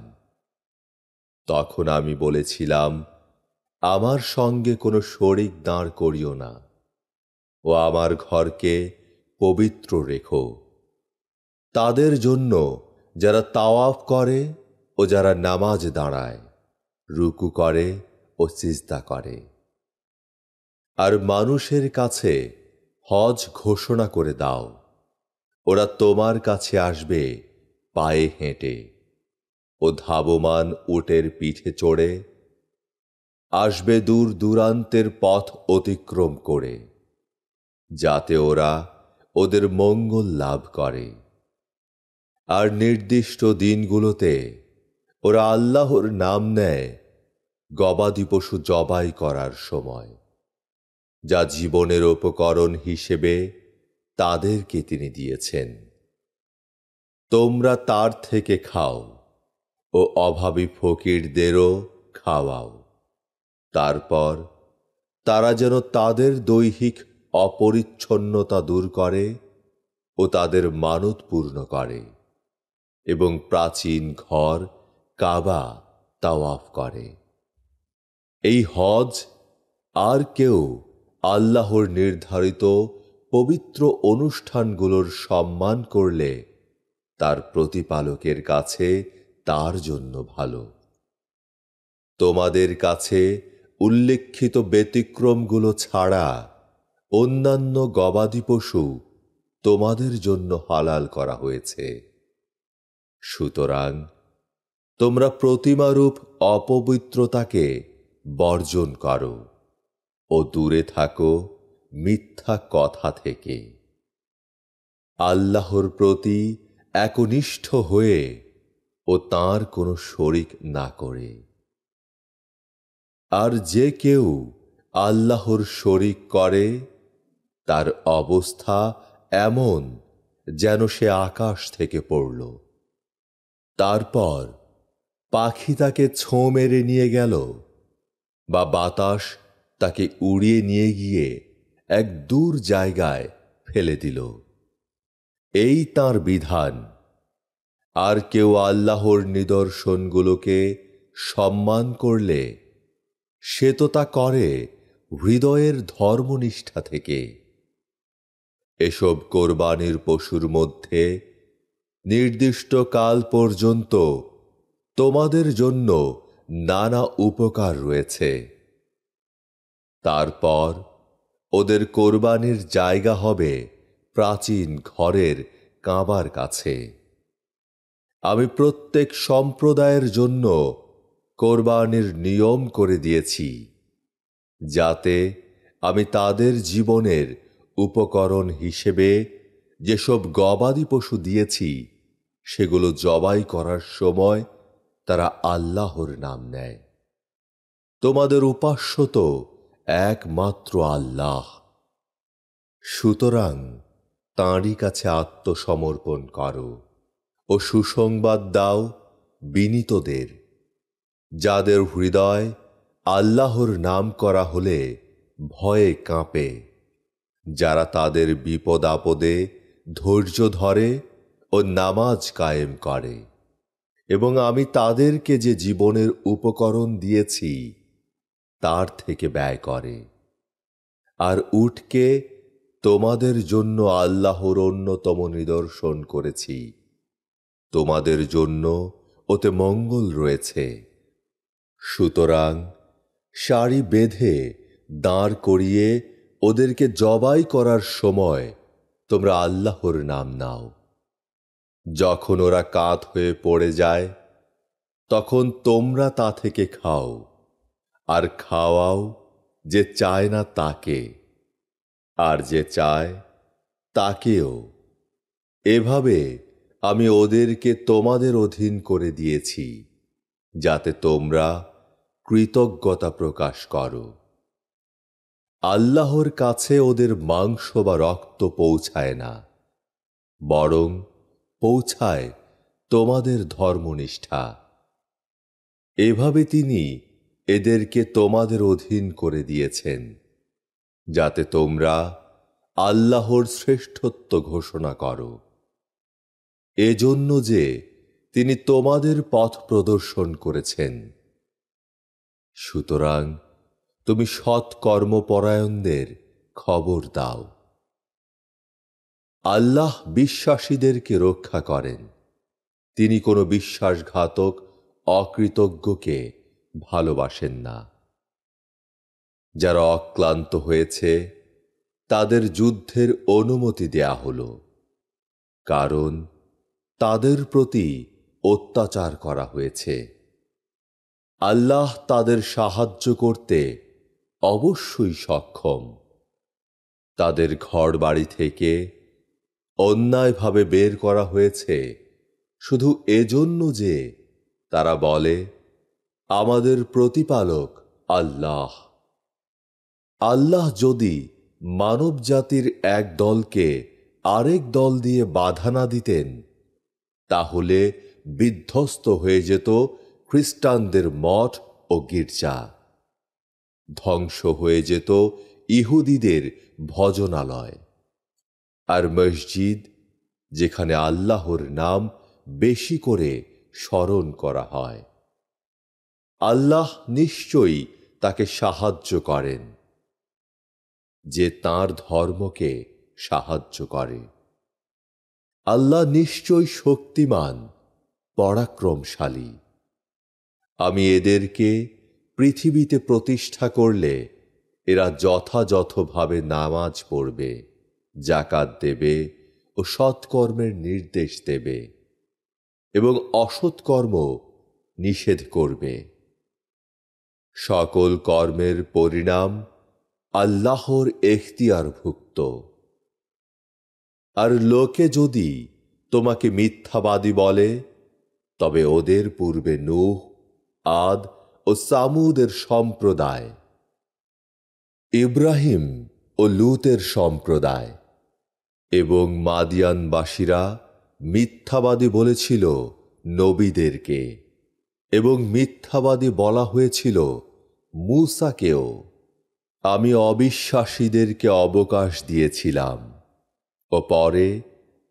তখন আমি বলেছিলাম আমার সঙ্গে কোনো শরিক দাঁড় করিও না ও আমার ঘরকে পবিত্র রেখো তাদের জন্য যারা তাওয়াফ করে ও যারা নামাজ দাঁড়ায় রুকু করে ও চিস্তা করে আর মানুষের কাছে হজ ঘোষণা করে দাও ওরা তোমার কাছে আসবে পায়ে হেঁটে ও ধাবমান উটের পিঠে চড়ে আসবে দূর দূরান্তের পথ অতিক্রম করে যাতে ওরা ওদের মঙ্গল লাভ করে আর নির্দিষ্ট দিনগুলোতে ওরা আল্লাহর নাম নেয় গবাদি পশু জবাই করার সময় যা জীবনের উপকরণ হিসেবে তাদেরকে তিনি দিয়েছেন তোমরা তার থেকে খাও ও অভাবী ফকিরদেরও খাওয়াও তারপর তারা যেন তাদের দৈহিক অপরিচ্ছন্নতা দূর করে ও তাদের মানত পূর্ণ করে এবং প্রাচীন ঘর কাবা তাওয়াফ করে এই হজ আর কেউ আল্লাহর নির্ধারিত পবিত্র অনুষ্ঠানগুলোর সম্মান করলে তার প্রতিপালকের কাছে তার জন্য ভালো তোমাদের কাছে উল্লেখিত ব্যতিক্রমগুলো ছাড়া অন্যান্য গবাদি পশু তোমাদের জন্য হালাল করা হয়েছে সুতরাং তোমরা প্রতিমারূপ অপবিত্রতাকে বর্জন করো ও দূরে থাকো মিথ্যা কথা থেকে আল্লাহর প্রতি একনিষ্ঠ হয়ে ও তার কোনো শরিক না করে আর যে কেউ আল্লাহর শরিক করে তার অবস্থা এমন যেন সে আকাশ থেকে পড়ল তারপর পাখি তাকে ছো মেরে নিয়ে গেল বা বাতাস তাকে উড়িয়ে নিয়ে গিয়ে এক দূর জায়গায় ফেলে দিল এই তার বিধান আর কেউ আল্লাহর নিদর্শনগুলোকে সম্মান করলে সে তো তা করে হৃদয়ের ধর্মনিষ্ঠা থেকে এসব কোরবানির পশুর মধ্যে নির্দিষ্ট কাল পর্যন্ত তোমাদের জন্য নানা উপকার রয়েছে তারপর ওদের কোরবানির জায়গা হবে প্রাচীন ঘরের কাঁবার কাছে আমি প্রত্যেক সম্প্রদায়ের জন্য কোরবানির নিয়ম করে দিয়েছি যাতে আমি তাদের জীবনের উপকরণ হিসেবে যেসব গবাদি পশু দিয়েছি সেগুলো জবাই করার সময় তারা আল্লাহর নাম নেয় তোমাদের উপাস্য তো একমাত্র আল্লাহ সুতরাং তাঁরই কাছে আত্মসমর্পণ করো ও সুসংবাদ দাও বিনীতদের যাদের হৃদয় আল্লাহর নাম করা হলে ভয়ে কাঁপে যারা তাদের বিপদ আপদে ধৈর্য ধরে ও নামাজ কায়েম করে এবং আমি তাদেরকে যে জীবনের উপকরণ দিয়েছি তার থেকে ব্যয় করে আর উটকে তোমাদের জন্য আল্লাহর অন্যতম নিদর্শন করেছি তোমাদের জন্য ওতে মঙ্গল রয়েছে সুতরাং শাড়ি বেঁধে দাঁড় করিয়ে ওদেরকে জবাই করার সময় তোমরা আল্লাহর নাম নাও যখন ওরা কাত হয়ে পড়ে যায় তখন তোমরা তা থেকে খাও আর খাওয়াও যে চায় না তাকে আর যে চায় তাকেও এভাবে আমি ওদেরকে তোমাদের অধীন করে দিয়েছি যাতে তোমরা কৃতজ্ঞতা প্রকাশ করো আল্লাহর কাছে ওদের মাংস বা রক্ত পৌঁছায় না বরং পৌঁছায় তোমাদের ধর্মনিষ্ঠা এভাবে তিনি এদেরকে তোমাদের অধীন করে দিয়েছেন যাতে তোমরা আল্লাহর শ্রেষ্ঠত্ব ঘোষণা করো এজন্য যে তিনি তোমাদের পথ প্রদর্শন করেছেন সুতরাং তুমি সৎ কর্মপরায়ণদের খবর দাও আল্লাহ বিশ্বাসীদেরকে রক্ষা করেন তিনি কোনো বিশ্বাসঘাতক অকৃতজ্ঞকে ভালোবাসেন না যারা অক্লান্ত হয়েছে তাদের যুদ্ধের অনুমতি দেয়া হল কারণ তাদের প্রতি অত্যাচার করা হয়েছে আল্লাহ তাদের সাহায্য করতে অবশ্যই সক্ষম তাদের ঘর বাড়ি থেকে অন্যায়ভাবে বের করা হয়েছে শুধু এজন্য যে তারা বলে আমাদের প্রতিপালক আল্লাহ আল্লাহ যদি মানব জাতির এক দলকে আরেক দল দিয়ে বাধা না দিতেন তাহলে বিধ্বস্ত হয়ে যেত খ্রিস্টানদের মঠ ও গির্জা ধ্বংস হয়ে যেত ইহুদিদের ভজনালয় আর মসজিদ যেখানে আল্লাহর নাম বেশি করে স্মরণ করা হয় আল্লাহ নিশ্চয়ই তাকে সাহায্য করেন যে তার ধর্মকে সাহায্য করে আল্লাহ নিশ্চয় শক্তিমান পরাক্রমশালী আমি এদেরকে পৃথিবীতে প্রতিষ্ঠা করলে এরা যথাযথভাবে নামাজ পড়বে জাকাত দেবে ও সৎকর্মের নির্দেশ দেবে এবং অসৎকর্ম নিষেধ করবে সকল কর্মের পরিণাম আল্লাহর এখতিয়ারভুক্ত আর লোকে যদি তোমাকে মিথ্যাবাদী বলে তবে ওদের পূর্বে নূহ আদ ও সামুদের সম্প্রদায় ইব্রাহিম ও লুতের সম্প্রদায় এবং মাদিয়ানবাসীরা মিথ্যাবাদী বলেছিল নবীদেরকে এবং মিথ্যাবাদী বলা হয়েছিল মূসাকেও আমি অবিশ্বাসীদেরকে অবকাশ দিয়েছিলাম ও পরে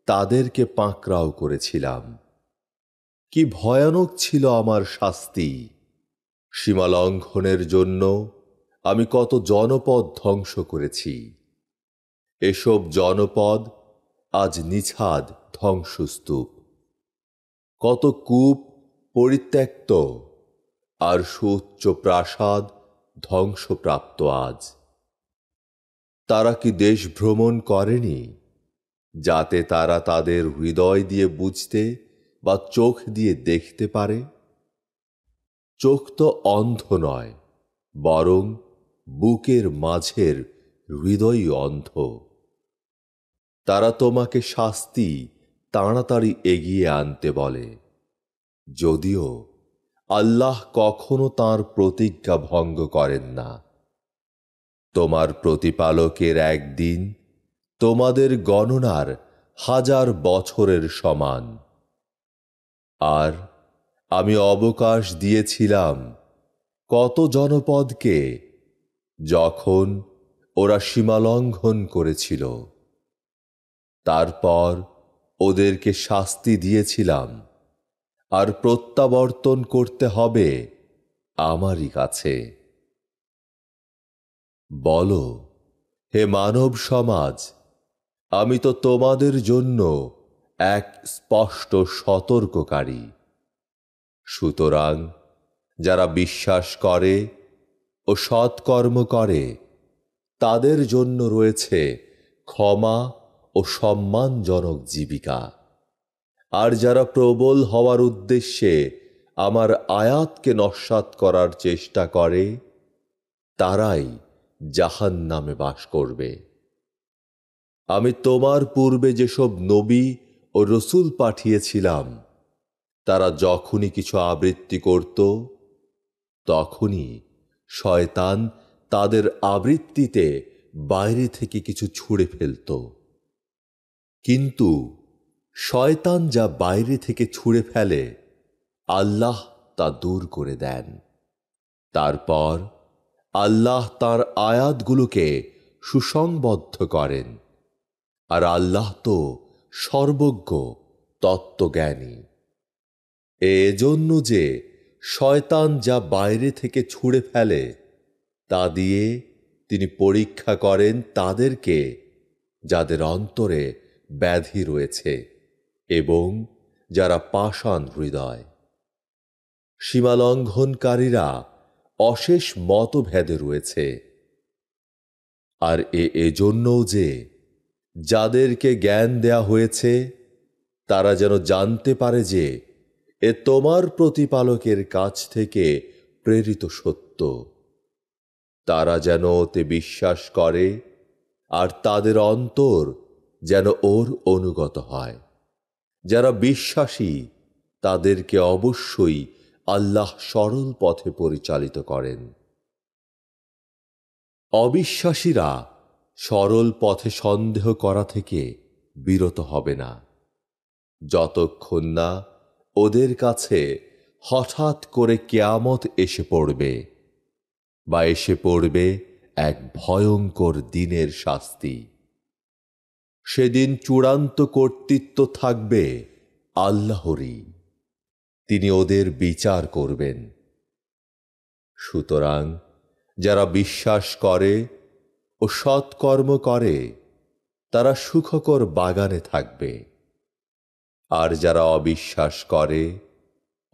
তাদেরকে পাঁকড়াও করেছিলাম কি ভয়ানক ছিল আমার শাস্তি সীমালঙ্ঘনের জন্য আমি কত জনপদ ধ্বংস করেছি এসব জনপদ আজ নিছাদ ধ্বংসস্তূপ কত কূপ পরিত্যক্ত আর সুচ্চ প্রাসাদ ধ্বংসপ্রাপ্ত আজ তারা কি দেশ ভ্রমণ করেনি যাতে তারা তাদের হৃদয় দিয়ে বুঝতে বা চোখ দিয়ে দেখতে পারে চোখ তো অন্ধ নয় বরং বুকের মাঝের হৃদয় অন্ধ তারা তোমাকে শাস্তি তাড়াতাড়ি এগিয়ে আনতে বলে যদিও আল্লাহ কখনো তার প্রতিজ্ঞা ভঙ্গ করেন না তোমার প্রতিপালকের একদিন তোমাদের গণনার হাজার বছরের সমান আর আমি অবকাশ দিয়েছিলাম কত জনপদকে যখন ওরা সীমালঙ্ঘন করেছিল তারপর ওদেরকে শাস্তি দিয়েছিলাম আর প্রত্যাবর্তন করতে হবে আমারই কাছে বল হে মানব সমাজ আমি তো তোমাদের জন্য এক স্পষ্ট সতর্ককারী সুতরাং যারা বিশ্বাস করে ও সৎকর্ম করে তাদের জন্য রয়েছে ক্ষমা ও সম্মানজনক জীবিকা আর যারা প্রবল হওয়ার উদ্দেশ্যে আমার আয়াতকে নস্বাত করার চেষ্টা করে তারাই জাহান নামে বাস করবে আমি তোমার পূর্বে যেসব নবী ও রসুল পাঠিয়েছিলাম তারা যখনই কিছু আবৃত্তি করত তখনই শয়তান তাদের আবৃত্তিতে বাইরে থেকে কিছু ছুঁড়ে ফেলত কিন্তু শয়তান যা বাইরে থেকে ছুঁড়ে ফেলে আল্লাহ তা দূর করে দেন তারপর আল্লাহ তার আয়াতগুলোকে সুসংবদ্ধ করেন আর আল্লাহ তো সর্বজ্ঞ তত্ত্বজ্ঞানী এজন্য যে শয়তান যা বাইরে থেকে ছুঁড়ে ফেলে তা দিয়ে তিনি পরীক্ষা করেন তাদেরকে যাদের অন্তরে ব্যাধি রয়েছে এবং যারা পাষাণ হৃদয় সীমালঙ্ঘনকারীরা অশেষ মতভেদে রয়েছে আর এ এজন্যও যে যাদেরকে জ্ঞান দেয়া হয়েছে তারা যেন জানতে পারে যে এ তোমার প্রতিপালকের কাছ থেকে প্রেরিত সত্য তারা যেন ওতে বিশ্বাস করে আর তাদের অন্তর যেন ওর অনুগত হয় যারা বিশ্বাসী তাদেরকে অবশ্যই আল্লাহ সরল পথে পরিচালিত করেন অবিশ্বাসীরা সরল পথে সন্দেহ করা থেকে বিরত হবে না যতক্ষণ না ওদের কাছে হঠাৎ করে কেয়ামত এসে পড়বে বা এসে পড়বে এক ভয়ঙ্কর দিনের শাস্তি সেদিন চূড়ান্ত কর্তৃত্ব থাকবে আল্লাহরই তিনি ওদের বিচার করবেন সুতরাং যারা বিশ্বাস করে ও সৎকর্ম করে তারা সুখকর বাগানে থাকবে আর যারা অবিশ্বাস করে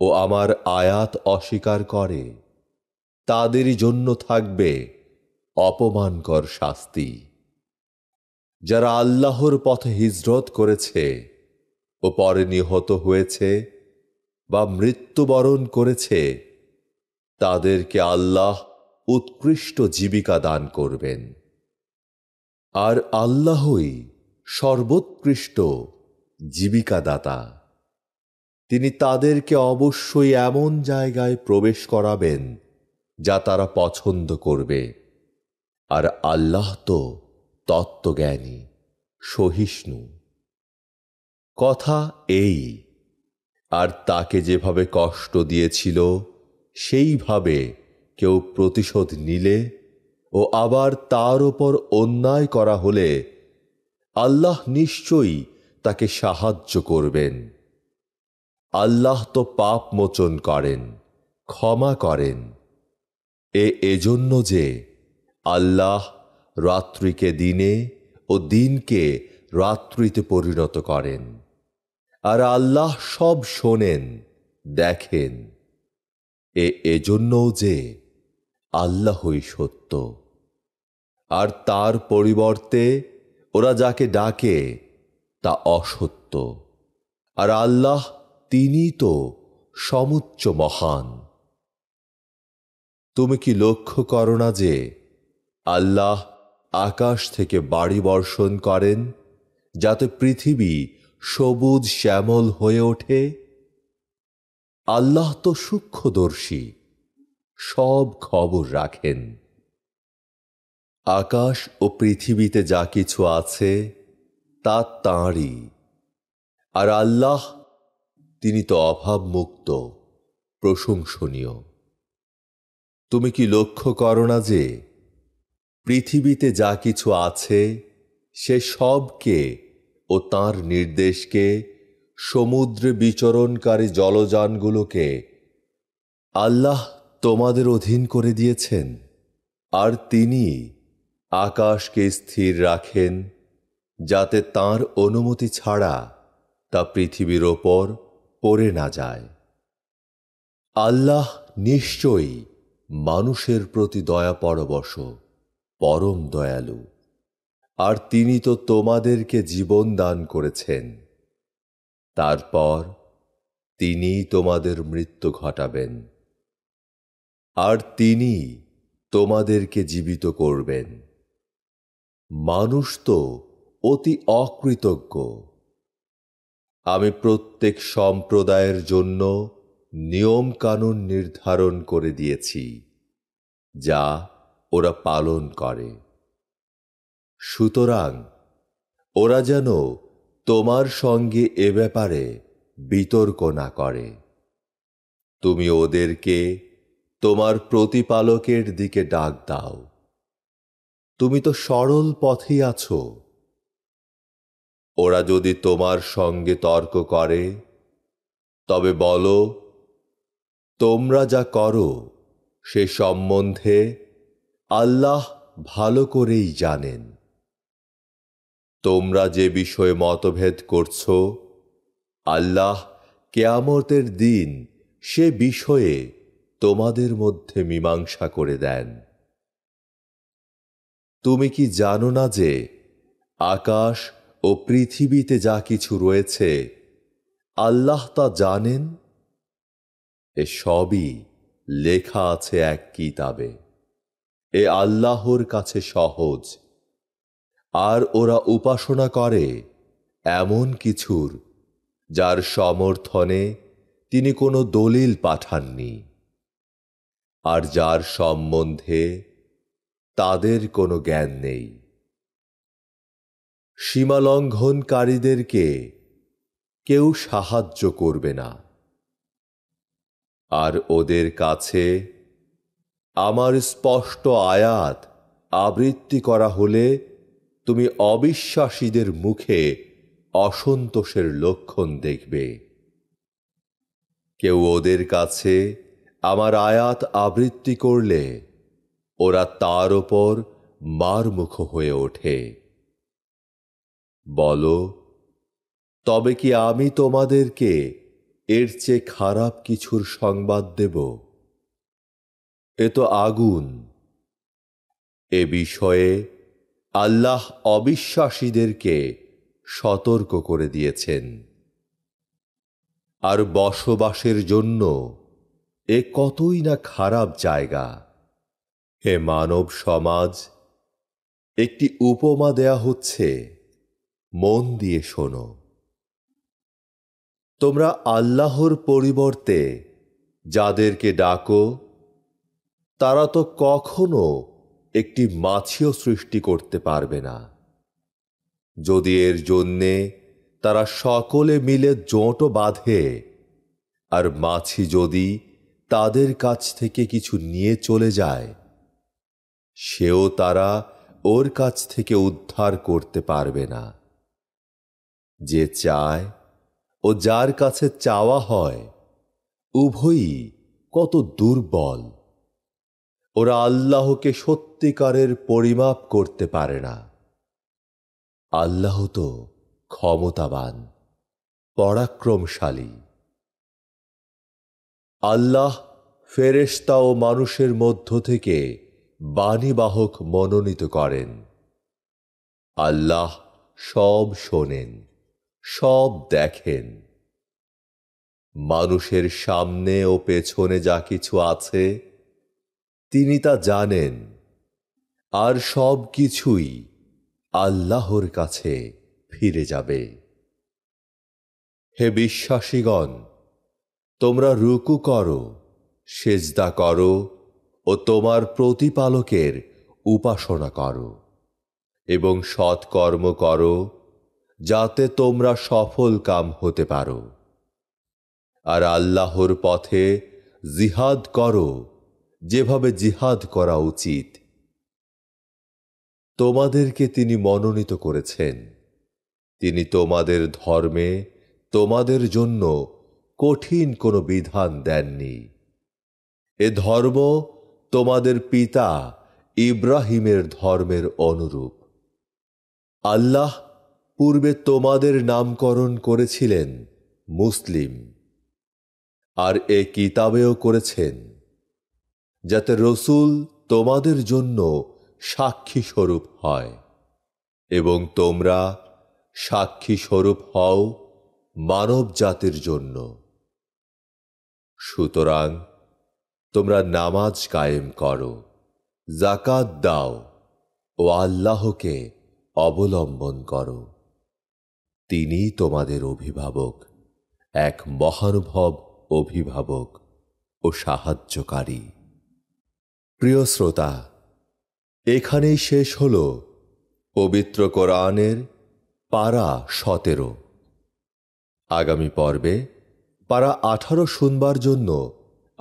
ও আমার আয়াত অস্বীকার করে তাদেরই জন্য থাকবে অপমানকর শাস্তি যারা আল্লাহর পথে হিজরত করেছে ও পরে নিহত হয়েছে বা মৃত্যুবরণ করেছে তাদেরকে আল্লাহ উৎকৃষ্ট জীবিকা দান করবেন আর আল্লাহই সর্বোৎকৃষ্ট জীবিকাদাতা তিনি তাদেরকে অবশ্যই এমন জায়গায় প্রবেশ করাবেন যা তারা পছন্দ করবে আর আল্লাহ তো তত্ত্বজ্ঞানী সহিষ্ণু কথা এই আর তাকে যেভাবে কষ্ট দিয়েছিল সেইভাবে কেউ প্রতিশোধ নিলে ও আবার তার ওপর অন্যায় করা হলে আল্লাহ নিশ্চয়ই তাকে সাহায্য করবেন আল্লাহ তো পাপ মোচন করেন ক্ষমা করেন এ এজন্য যে আল্লাহ রাত্রিকে দিনে ও দিনকে রাত্রিতে পরিণত করেন আর আল্লাহ সব শোনেন দেখেন এ এজন্যও যে আল্লাহই সত্য আর তার পরিবর্তে ওরা যাকে ডাকে তা অসত্য আর আল্লাহ তিনি তো সমুচ্চ মহান তুমি কি লক্ষ্য করো না যে আল্লাহ আকাশ থেকে বাড়ি বর্ষণ করেন যাতে পৃথিবী সবুজ শ্যামল হয়ে ওঠে আল্লাহ তো সূক্ষ্মদর্শী সব খবর রাখেন আকাশ ও পৃথিবীতে যা কিছু আছে তা তাঁরই আর আল্লাহ তিনি তো অভাবমুক্ত প্রশংসনীয় তুমি কি লক্ষ্য করো না যে পৃথিবীতে যা কিছু আছে সে সবকে ও তার নির্দেশকে সমুদ্রে বিচরণকারী জলযানগুলোকে আল্লাহ তোমাদের অধীন করে দিয়েছেন আর তিনি আকাশকে স্থির রাখেন যাতে তার অনুমতি ছাড়া তা পৃথিবীর ওপর পড়ে না যায় আল্লাহ নিশ্চয়ই মানুষের প্রতি দয়া পরবশ পরম দয়ালু আর তিনি তো তোমাদেরকে জীবন দান করেছেন তারপর তিনি তোমাদের মৃত্যু ঘটাবেন আর তিনি তোমাদেরকে জীবিত করবেন মানুষ তো অতি অকৃতজ্ঞ আমি প্রত্যেক সম্প্রদায়ের জন্য নিয়ম কানুন নির্ধারণ করে দিয়েছি যা ওরা পালন করে সুতরাং ওরা যেন তোমার সঙ্গে এ ব্যাপারে বিতর্ক না করে তুমি ওদেরকে তোমার প্রতিপালকের দিকে ডাক দাও তুমি তো সরল পথেই আছো ওরা যদি তোমার সঙ্গে তর্ক করে তবে বলো তোমরা যা করো সে সম্বন্ধে আল্লাহ ভালো করেই জানেন তোমরা যে বিষয়ে মতভেদ করছ আল্লাহ কেয়ামতের দিন সে বিষয়ে তোমাদের মধ্যে মীমাংসা করে দেন তুমি কি জানো না যে আকাশ ও পৃথিবীতে যা কিছু রয়েছে আল্লাহ তা জানেন এ সবই লেখা আছে এক কিতাবে এ আল্লাহর কাছে সহজ আর ওরা উপাসনা করে এমন কিছুর যার সমর্থনে তিনি কোনো দলিল পাঠাননি আর যার সম্বন্ধে তাদের কোনো জ্ঞান নেই সীমালঙ্ঘনকারীদেরকে কেউ সাহায্য করবে না আর ওদের কাছে আমার স্পষ্ট আয়াত আবৃত্তি করা হলে তুমি অবিশ্বাসীদের মুখে অসন্তোষের লক্ষণ দেখবে কেউ ওদের কাছে আমার আয়াত আবৃত্তি করলে ওরা তার ওপর মারমুখ হয়ে ওঠে বল তবে কি আমি তোমাদেরকে এর চেয়ে খারাপ কিছুর সংবাদ দেব এ তো আগুন এ বিষয়ে আল্লাহ অবিশ্বাসীদেরকে সতর্ক করে দিয়েছেন আর বসবাসের জন্য এ কতই না খারাপ জায়গা এ মানব সমাজ একটি উপমা দেয়া হচ্ছে মন দিয়ে শোনো তোমরা আল্লাহর পরিবর্তে যাদেরকে ডাকো তারা তো কখনো একটি মাছিও সৃষ্টি করতে পারবে না যদি এর জন্যে তারা সকলে মিলে জোঁটও বাঁধে আর মাছি যদি তাদের কাছ থেকে কিছু নিয়ে চলে যায় সেও তারা ওর কাছ থেকে উদ্ধার করতে পারবে না যে চায় ও যার কাছে চাওয়া হয় উভয়ই কত দুর্বল ওরা আল্লাহকে সত্যিকারের পরিমাপ করতে পারে না আল্লাহ তো ক্ষমতাবান পরাক্রমশালী আল্লাহ ফেরেস্তা ও মানুষের মধ্য থেকে বাণীবাহক মনোনীত করেন আল্লাহ সব শোনেন সব দেখেন মানুষের সামনে ও পেছনে যা কিছু আছে তিনি তা জানেন আর সব কিছুই আল্লাহর কাছে ফিরে যাবে হে বিশ্বাসীগণ তোমরা রুকু করো সেজদা করো ও তোমার প্রতিপালকের উপাসনা করো এবং সৎকর্ম করো যাতে তোমরা সফল কাম হতে পারো আর আল্লাহর পথে জিহাদ করো যেভাবে জিহাদ করা উচিত তোমাদেরকে তিনি মনোনীত করেছেন তিনি তোমাদের ধর্মে তোমাদের জন্য কঠিন কোনো বিধান দেননি এ ধর্ম তোমাদের পিতা ইব্রাহিমের ধর্মের অনুরূপ আল্লাহ পূর্বে তোমাদের নামকরণ করেছিলেন মুসলিম আর এ কিতাবেও করেছেন যাতে রসুল তোমাদের জন্য সাক্ষী স্বরূপ হয় এবং তোমরা সাক্ষী স্বরূপ হও মানব জাতির জন্য সুতরাং তোমরা নামাজ কায়েম করো জাকাত দাও ও আল্লাহকে অবলম্বন করো তিনি তোমাদের অভিভাবক এক মহানুভব অভিভাবক ও সাহায্যকারী প্রিয় শ্রোতা এখানেই শেষ হল পবিত্র কোরআনের পারা সতেরো আগামী পর্বে পারা আঠারো শুনবার জন্য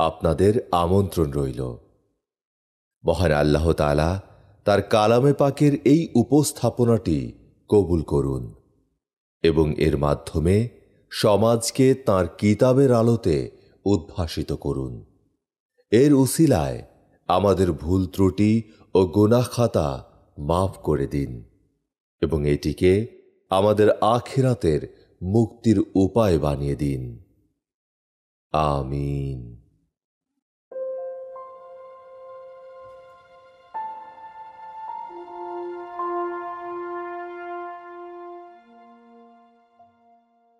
আপনাদের আমন্ত্রণ রইল মহান আল্লাহ তালা তার কালামে পাকের এই উপস্থাপনাটি কবুল করুন এবং এর মাধ্যমে সমাজকে তার কিতাবের আলোতে উদ্ভাসিত করুন এর উসিলায় আমাদের ভুল ত্রুটি ও গোনা খাতা মাফ করে দিন এবং এটিকে আমাদের আখিরাতের মুক্তির উপায় বানিয়ে দিন আমিন